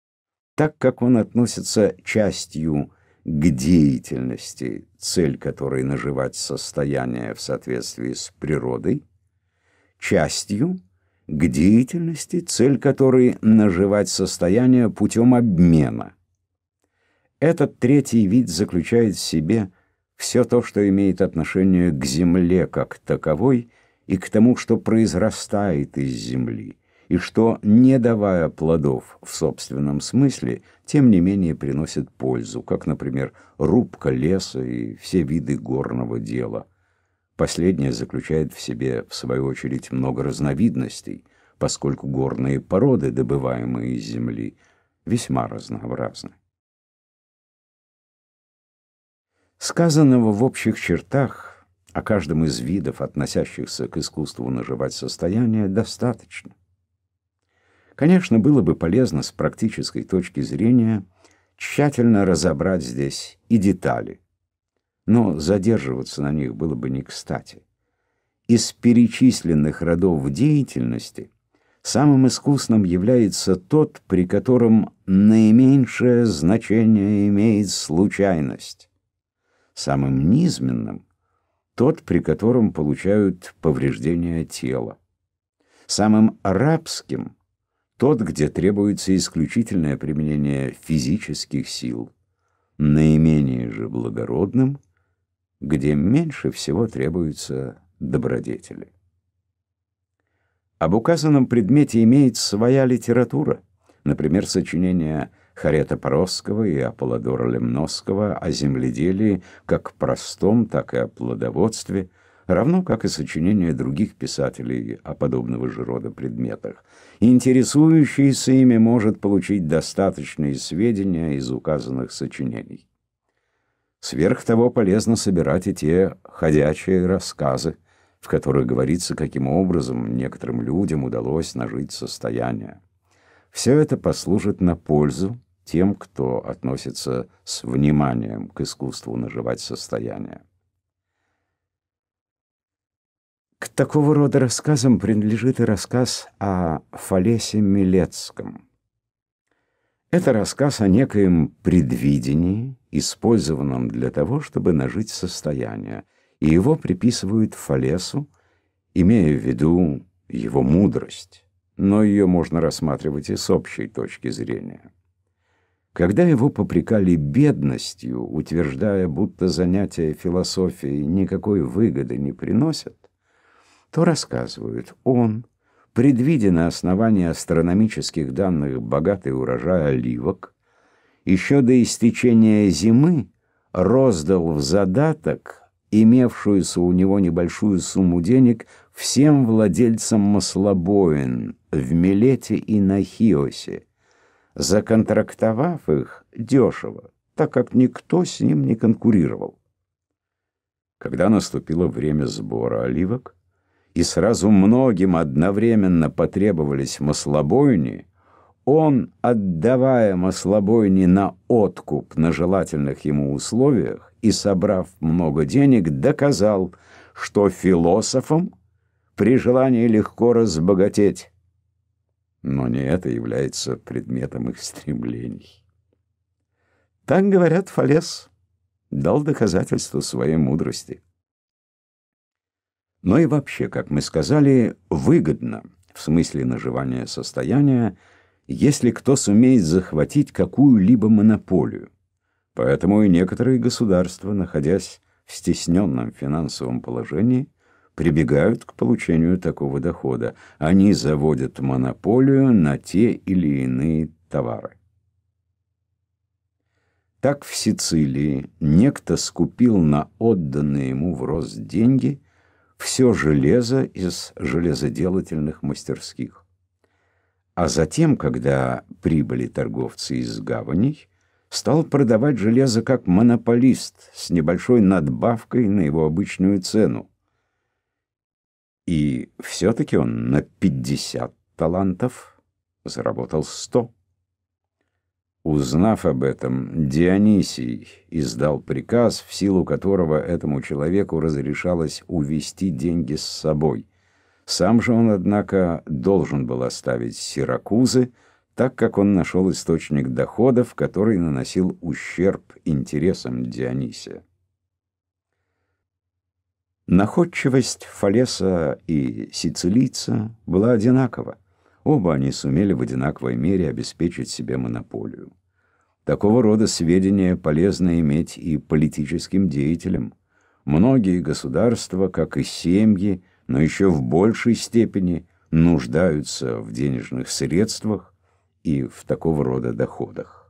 так как он относится частью к деятельности, цель которой наживать состояние в соответствии с природой, частью к деятельности, цель которой наживать состояние путем обмена. Этот третий вид заключает в себе – все то, что имеет отношение к земле как таковой и к тому, что произрастает из земли, и что, не давая плодов в собственном смысле, тем не менее приносит пользу, как, например, рубка леса и все виды горного дела. Последнее заключает в себе, в свою очередь, много разновидностей, поскольку горные породы, добываемые из земли, весьма разнообразны. Сказанного в общих чертах о каждом из видов, относящихся к искусству наживать состояние, достаточно. Конечно, было бы полезно с практической точки зрения тщательно разобрать здесь и детали, но задерживаться на них было бы не кстати. Из перечисленных родов деятельности самым искусным является тот, при котором наименьшее значение имеет случайность самым низменным тот, при котором получают повреждения тела. Самым арабским тот, где требуется исключительное применение физических сил. Наименее же благородным – где меньше всего требуются добродетели. Об указанном предмете имеет своя литература, например, сочинение «Связь» Харета Поровского и Аполлодора Лемновского о земледелии как простом, так и о плодоводстве, равно как и сочинения других писателей о подобного же рода предметах. Интересующийся ими может получить достаточные сведения из указанных сочинений. Сверх того полезно собирать и те ходячие рассказы, в которых говорится, каким образом некоторым людям удалось нажить состояние. Все это послужит на пользу тем, кто относится с вниманием к искусству наживать состояние. К такого рода рассказам принадлежит и рассказ о Фалесе Милецком. Это рассказ о некоем предвидении, использованном для того, чтобы нажить состояние, и его приписывают Фалесу, имея в виду его мудрость, но ее можно рассматривать и с общей точки зрения. Когда его попрекали бедностью, утверждая, будто занятия философией никакой выгоды не приносят, то рассказывают, он, предвидя на основании астрономических данных богатый урожай оливок, еще до истечения зимы роздал в задаток имевшуюся у него небольшую сумму денег всем владельцам маслобоин в Милете и на Хиосе, законтрактовав их дешево, так как никто с ним не конкурировал. Когда наступило время сбора оливок, и сразу многим одновременно потребовались маслобойни, он, отдавая маслобойни на откуп на желательных ему условиях и собрав много денег, доказал, что философам при желании легко разбогатеть но не это является предметом их стремлений. Так, говорят, Фалес дал доказательство своей мудрости. Но и вообще, как мы сказали, выгодно, в смысле наживания состояния, если кто сумеет захватить какую-либо монополию. Поэтому и некоторые государства, находясь в стесненном финансовом положении, прибегают к получению такого дохода. Они заводят монополию на те или иные товары. Так в Сицилии некто скупил на отданные ему в рост деньги все железо из железоделательных мастерских. А затем, когда прибыли торговцы из гаваней, стал продавать железо как монополист с небольшой надбавкой на его обычную цену. И все-таки он на 50 талантов заработал 100. Узнав об этом, Дионисий издал приказ, в силу которого этому человеку разрешалось увести деньги с собой. Сам же он, однако, должен был оставить Сиракузы, так как он нашел источник доходов, который наносил ущерб интересам Дионисия. Находчивость Фалеса и Сицилийца была одинакова. Оба они сумели в одинаковой мере обеспечить себе монополию. Такого рода сведения полезно иметь и политическим деятелям. Многие государства, как и семьи, но еще в большей степени нуждаются в денежных средствах и в такого рода доходах.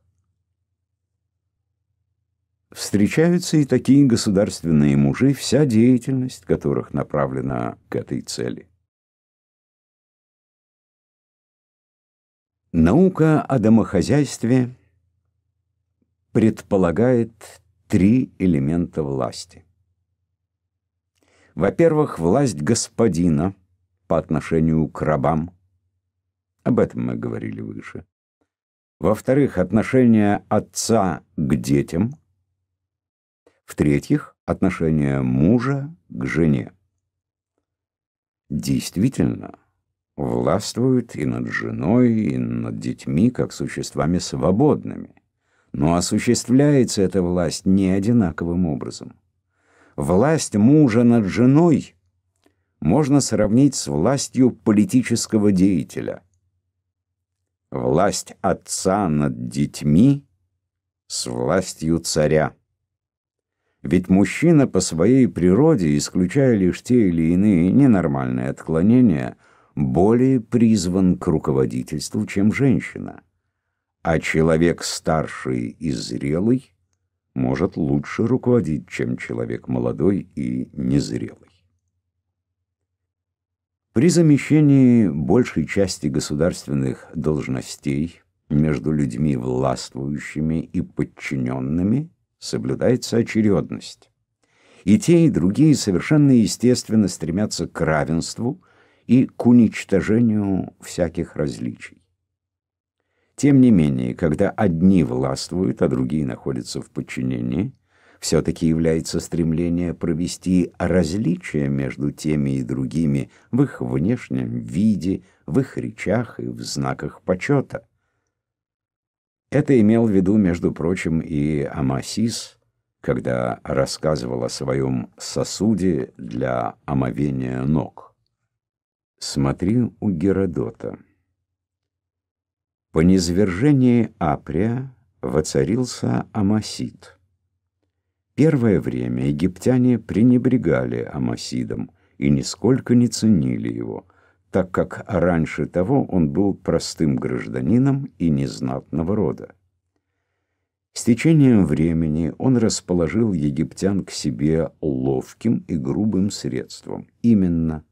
Встречаются и такие государственные мужи, вся деятельность которых направлена к этой цели. Наука о домохозяйстве предполагает три элемента власти. Во-первых, власть господина по отношению к рабам. Об этом мы говорили выше. Во-вторых, отношение отца к детям – в-третьих, отношение мужа к жене. Действительно, властвуют и над женой, и над детьми, как существами свободными. Но осуществляется эта власть не одинаковым образом. Власть мужа над женой можно сравнить с властью политического деятеля. Власть отца над детьми с властью царя. Ведь мужчина по своей природе, исключая лишь те или иные ненормальные отклонения, более призван к руководительству, чем женщина. А человек старший и зрелый может лучше руководить, чем человек молодой и незрелый. При замещении большей части государственных должностей между людьми властвующими и подчиненными соблюдается очередность. И те, и другие совершенно естественно стремятся к равенству и к уничтожению всяких различий. Тем не менее, когда одни властвуют, а другие находятся в подчинении, все-таки является стремление провести различия между теми и другими в их внешнем виде, в их речах и в знаках почета. Это имел в виду, между прочим, и Амасис, когда рассказывал о своем сосуде для омовения ног. Смотри у Геродота. По низвержении Априя воцарился Амасид. Первое время египтяне пренебрегали Амасидом и нисколько не ценили его – так как раньше того он был простым гражданином и незнатного рода. С течением времени он расположил египтян к себе ловким и грубым средством. Именно.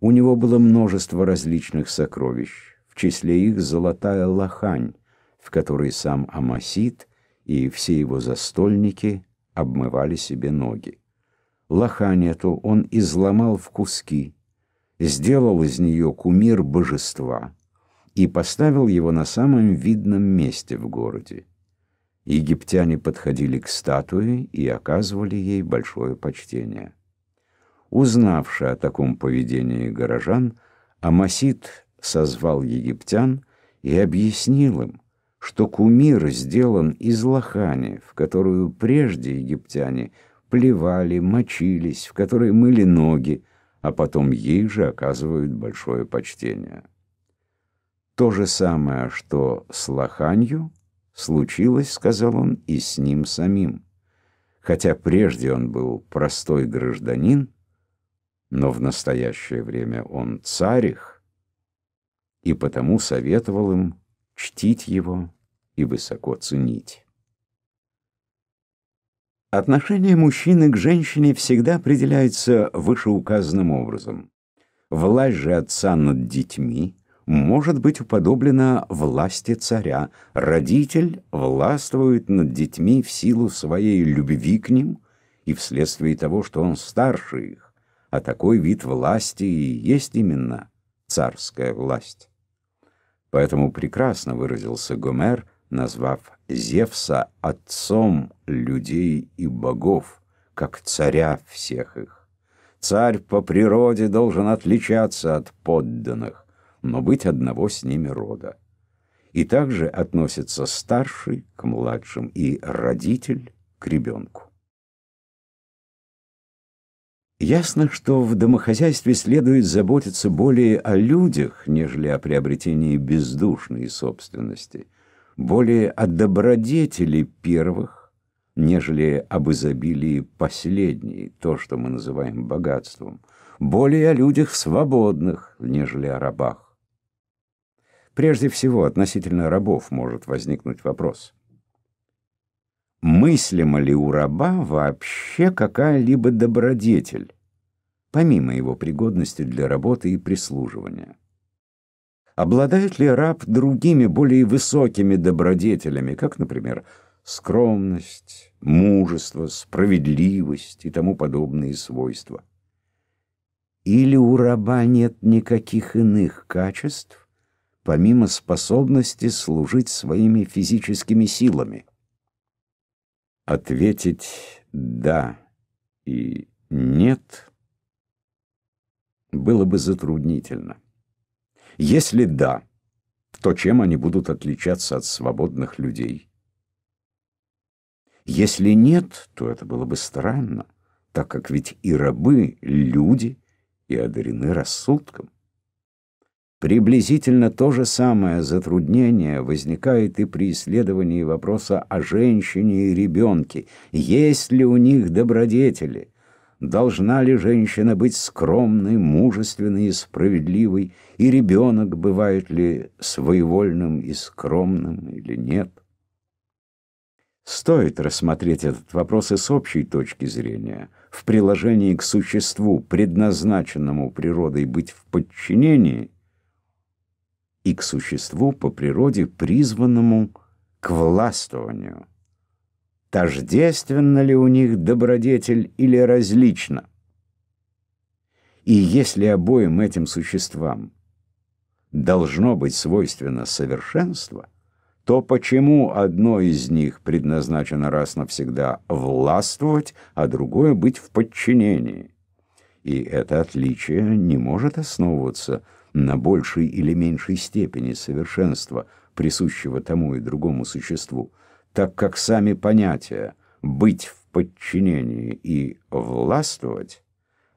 У него было множество различных сокровищ, в числе их золотая лохань, в которой сам Амасид и все его застольники обмывали себе ноги. Лохань эту он изломал в куски, сделал из нее кумир божества и поставил его на самом видном месте в городе. Египтяне подходили к статуе и оказывали ей большое почтение. Узнавши о таком поведении горожан, Амасид созвал египтян и объяснил им, что кумир сделан из лохани, в которую прежде египтяне плевали, мочились, в которой мыли ноги, а потом ей же оказывают большое почтение. То же самое, что с Лоханью, случилось, сказал он, и с ним самим. Хотя прежде он был простой гражданин, но в настоящее время он царих, и потому советовал им чтить его и высоко ценить. Отношение мужчины к женщине всегда определяется вышеуказанным образом. Власть же отца над детьми может быть уподоблена власти царя. Родитель властвует над детьми в силу своей любви к ним и вследствие того, что он старше их, а такой вид власти и есть именно царская власть. Поэтому прекрасно выразился Гомер – назвав Зевса отцом людей и богов, как царя всех их. Царь по природе должен отличаться от подданных, но быть одного с ними рода. И также относится старший к младшим и родитель к ребенку. Ясно, что в домохозяйстве следует заботиться более о людях, нежели о приобретении бездушной собственности – более о добродетели первых, нежели об изобилии последней, то, что мы называем богатством, более о людях свободных, нежели о рабах. Прежде всего, относительно рабов может возникнуть вопрос. Мыслима ли у раба вообще какая-либо добродетель, помимо его пригодности для работы и прислуживания? Обладает ли раб другими, более высокими добродетелями, как, например, скромность, мужество, справедливость и тому подобные свойства? Или у раба нет никаких иных качеств, помимо способности служить своими физическими силами? Ответить «да» и «нет» было бы затруднительно. Если да, то чем они будут отличаться от свободных людей? Если нет, то это было бы странно, так как ведь и рабы — люди и одарены рассудком. Приблизительно то же самое затруднение возникает и при исследовании вопроса о женщине и ребенке. Есть ли у них добродетели? Должна ли женщина быть скромной, мужественной и справедливой? И ребенок бывает ли своевольным и скромным или нет? Стоит рассмотреть этот вопрос и с общей точки зрения, в приложении к существу, предназначенному природой быть в подчинении, и к существу по природе, призванному к властвованию тождественна ли у них добродетель или различна. И если обоим этим существам должно быть свойственно совершенство, то почему одно из них предназначено раз навсегда властвовать, а другое быть в подчинении? И это отличие не может основываться на большей или меньшей степени совершенства, присущего тому и другому существу так как сами понятия «быть в подчинении» и «властвовать»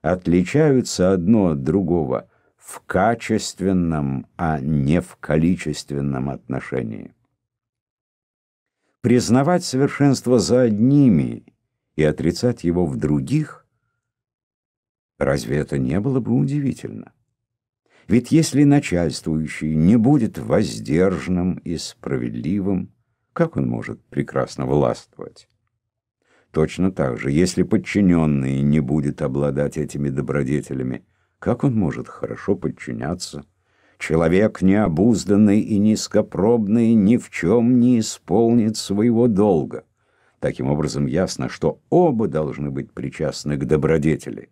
отличаются одно от другого в качественном, а не в количественном отношении. Признавать совершенство за одними и отрицать его в других – разве это не было бы удивительно? Ведь если начальствующий не будет воздержанным и справедливым, как он может прекрасно властвовать? Точно так же, если подчиненный не будет обладать этими добродетелями, как он может хорошо подчиняться? Человек необузданный и низкопробный ни в чем не исполнит своего долга. Таким образом, ясно, что оба должны быть причастны к добродетели.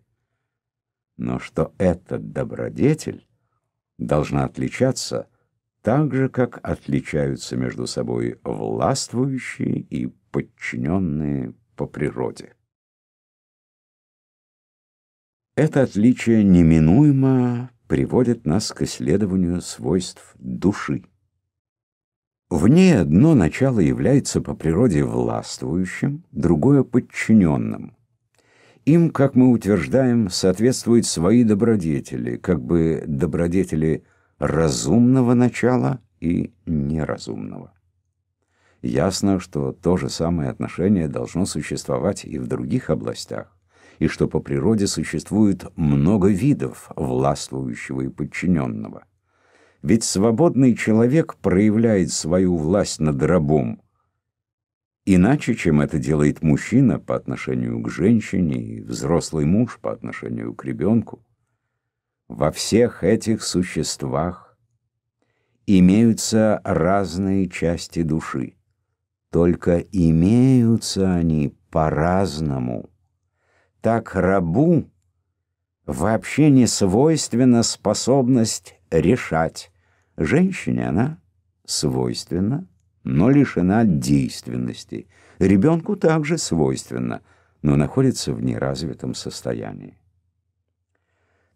Но что этот добродетель должна отличаться так же, как отличаются между собой властвующие и подчиненные по природе. Это отличие неминуемо приводит нас к исследованию свойств души. В ней одно начало является по природе властвующим, другое — подчиненным. Им, как мы утверждаем, соответствуют свои добродетели, как бы добродетели – разумного начала и неразумного. Ясно, что то же самое отношение должно существовать и в других областях, и что по природе существует много видов властвующего и подчиненного. Ведь свободный человек проявляет свою власть над рабом, иначе, чем это делает мужчина по отношению к женщине и взрослый муж по отношению к ребенку во всех этих существах имеются разные части души, только имеются они по-разному. Так рабу вообще не свойственна способность решать. Женщине она свойственна, но лишена действенности. Ребенку также свойственна, но находится в неразвитом состоянии.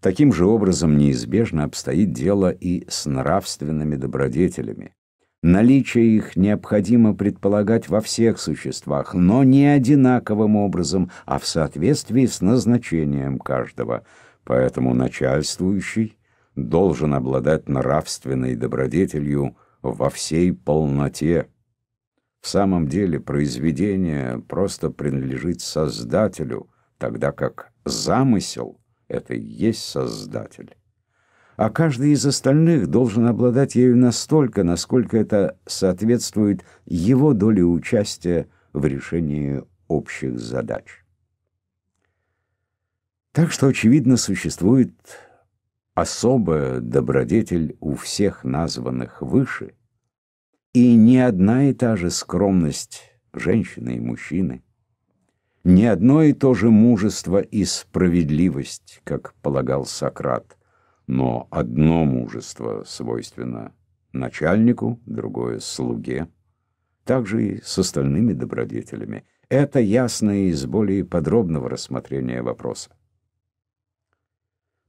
Таким же образом неизбежно обстоит дело и с нравственными добродетелями. Наличие их необходимо предполагать во всех существах, но не одинаковым образом, а в соответствии с назначением каждого. Поэтому начальствующий должен обладать нравственной добродетелью во всей полноте. В самом деле произведение просто принадлежит Создателю, тогда как замысел — это и есть Создатель. А каждый из остальных должен обладать ею настолько, насколько это соответствует его доле участия в решении общих задач. Так что, очевидно, существует особая добродетель у всех названных выше, и ни одна и та же скромность женщины и мужчины – не одно и то же мужество и справедливость, как полагал Сократ, но одно мужество свойственно начальнику, другое — слуге. также и с остальными добродетелями. Это ясно из более подробного рассмотрения вопроса.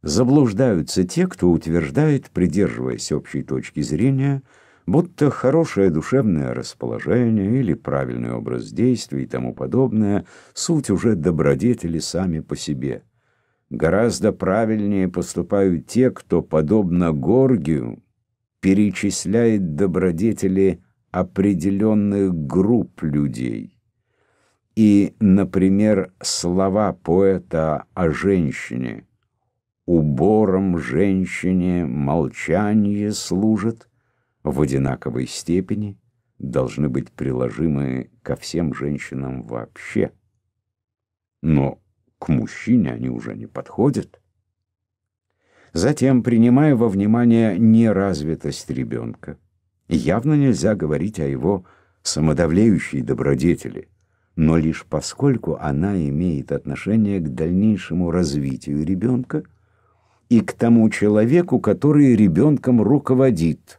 Заблуждаются те, кто утверждает, придерживаясь общей точки зрения, будто хорошее душевное расположение или правильный образ действий и тому подобное – суть уже добродетели сами по себе. Гораздо правильнее поступают те, кто, подобно Горгию, перечисляет добродетели определенных групп людей. И, например, слова поэта о женщине «Убором женщине молчание служит» в одинаковой степени должны быть приложимы ко всем женщинам вообще. Но к мужчине они уже не подходят. Затем, принимая во внимание неразвитость ребенка, явно нельзя говорить о его самодавлеющей добродетели, но лишь поскольку она имеет отношение к дальнейшему развитию ребенка и к тому человеку, который ребенком руководит –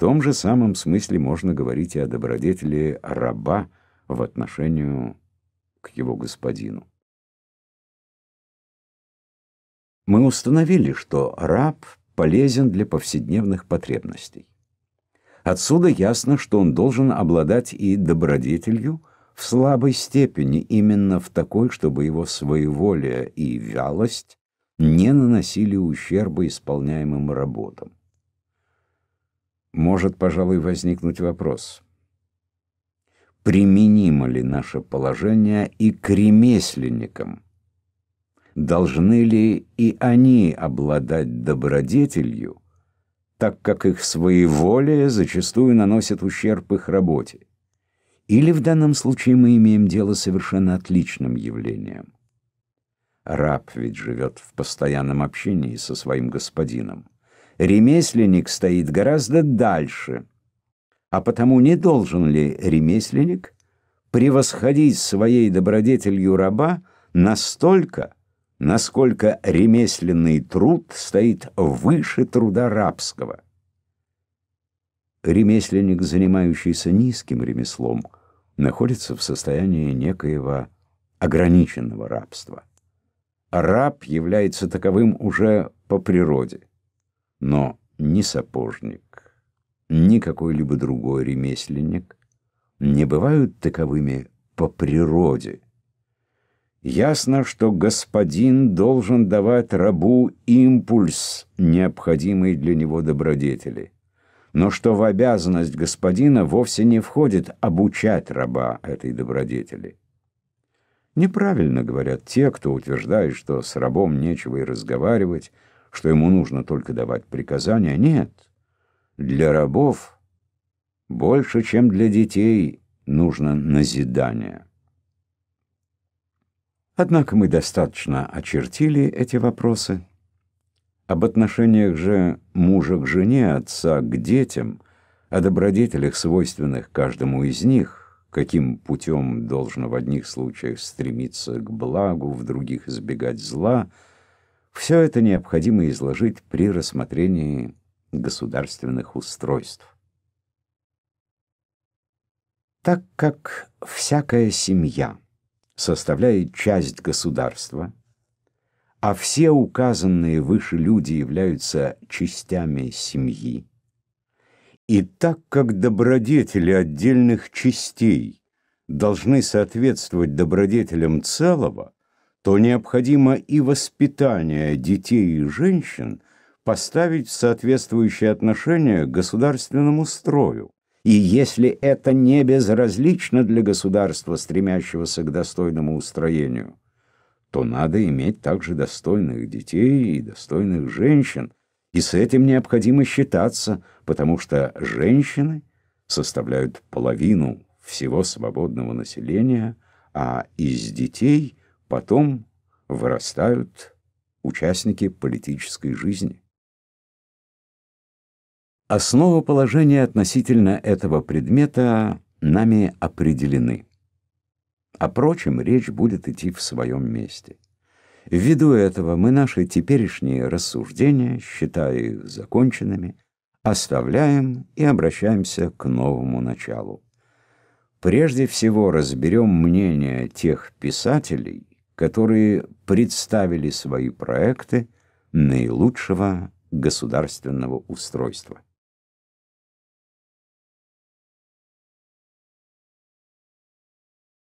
том же самом смысле можно говорить и о добродетели раба в отношении к его господину. Мы установили, что раб полезен для повседневных потребностей. Отсюда ясно, что он должен обладать и добродетелью в слабой степени, именно в такой, чтобы его своеволие и вялость не наносили ущерба исполняемым работам может, пожалуй, возникнуть вопрос, применимо ли наше положение и к ремесленникам? Должны ли и они обладать добродетелью, так как их своеволие зачастую наносит ущерб их работе? Или в данном случае мы имеем дело с совершенно отличным явлением? Раб ведь живет в постоянном общении со своим господином ремесленник стоит гораздо дальше. А потому не должен ли ремесленник превосходить своей добродетелью раба настолько, насколько ремесленный труд стоит выше труда рабского? Ремесленник, занимающийся низким ремеслом, находится в состоянии некоего ограниченного рабства. Раб является таковым уже по природе. Но ни сапожник, ни какой-либо другой ремесленник не бывают таковыми по природе. Ясно, что господин должен давать рабу импульс, необходимый для него добродетели, но что в обязанность господина вовсе не входит обучать раба этой добродетели. Неправильно говорят те, кто утверждает, что с рабом нечего и разговаривать, что ему нужно только давать приказания. Нет, для рабов больше, чем для детей, нужно назидание. Однако мы достаточно очертили эти вопросы. Об отношениях же мужа к жене, отца к детям, о добродетелях, свойственных каждому из них, каким путем должно в одних случаях стремиться к благу, в других избегать зла — все это необходимо изложить при рассмотрении государственных устройств. Так как всякая семья составляет часть государства, а все указанные выше люди являются частями семьи, и так как добродетели отдельных частей должны соответствовать добродетелям целого, то необходимо и воспитание детей и женщин поставить в соответствующее отношение государственному строю. И если это не безразлично для государства, стремящегося к достойному устроению, то надо иметь также достойных детей и достойных женщин, и с этим необходимо считаться, потому что женщины составляют половину всего свободного населения, а из детей – Потом вырастают участники политической жизни. Основа относительно этого предмета нами определены. О прочем речь будет идти в своем месте. Ввиду этого мы наши теперешние рассуждения, считая их законченными, оставляем и обращаемся к новому началу. Прежде всего разберем мнение тех писателей, которые представили свои проекты наилучшего государственного устройства.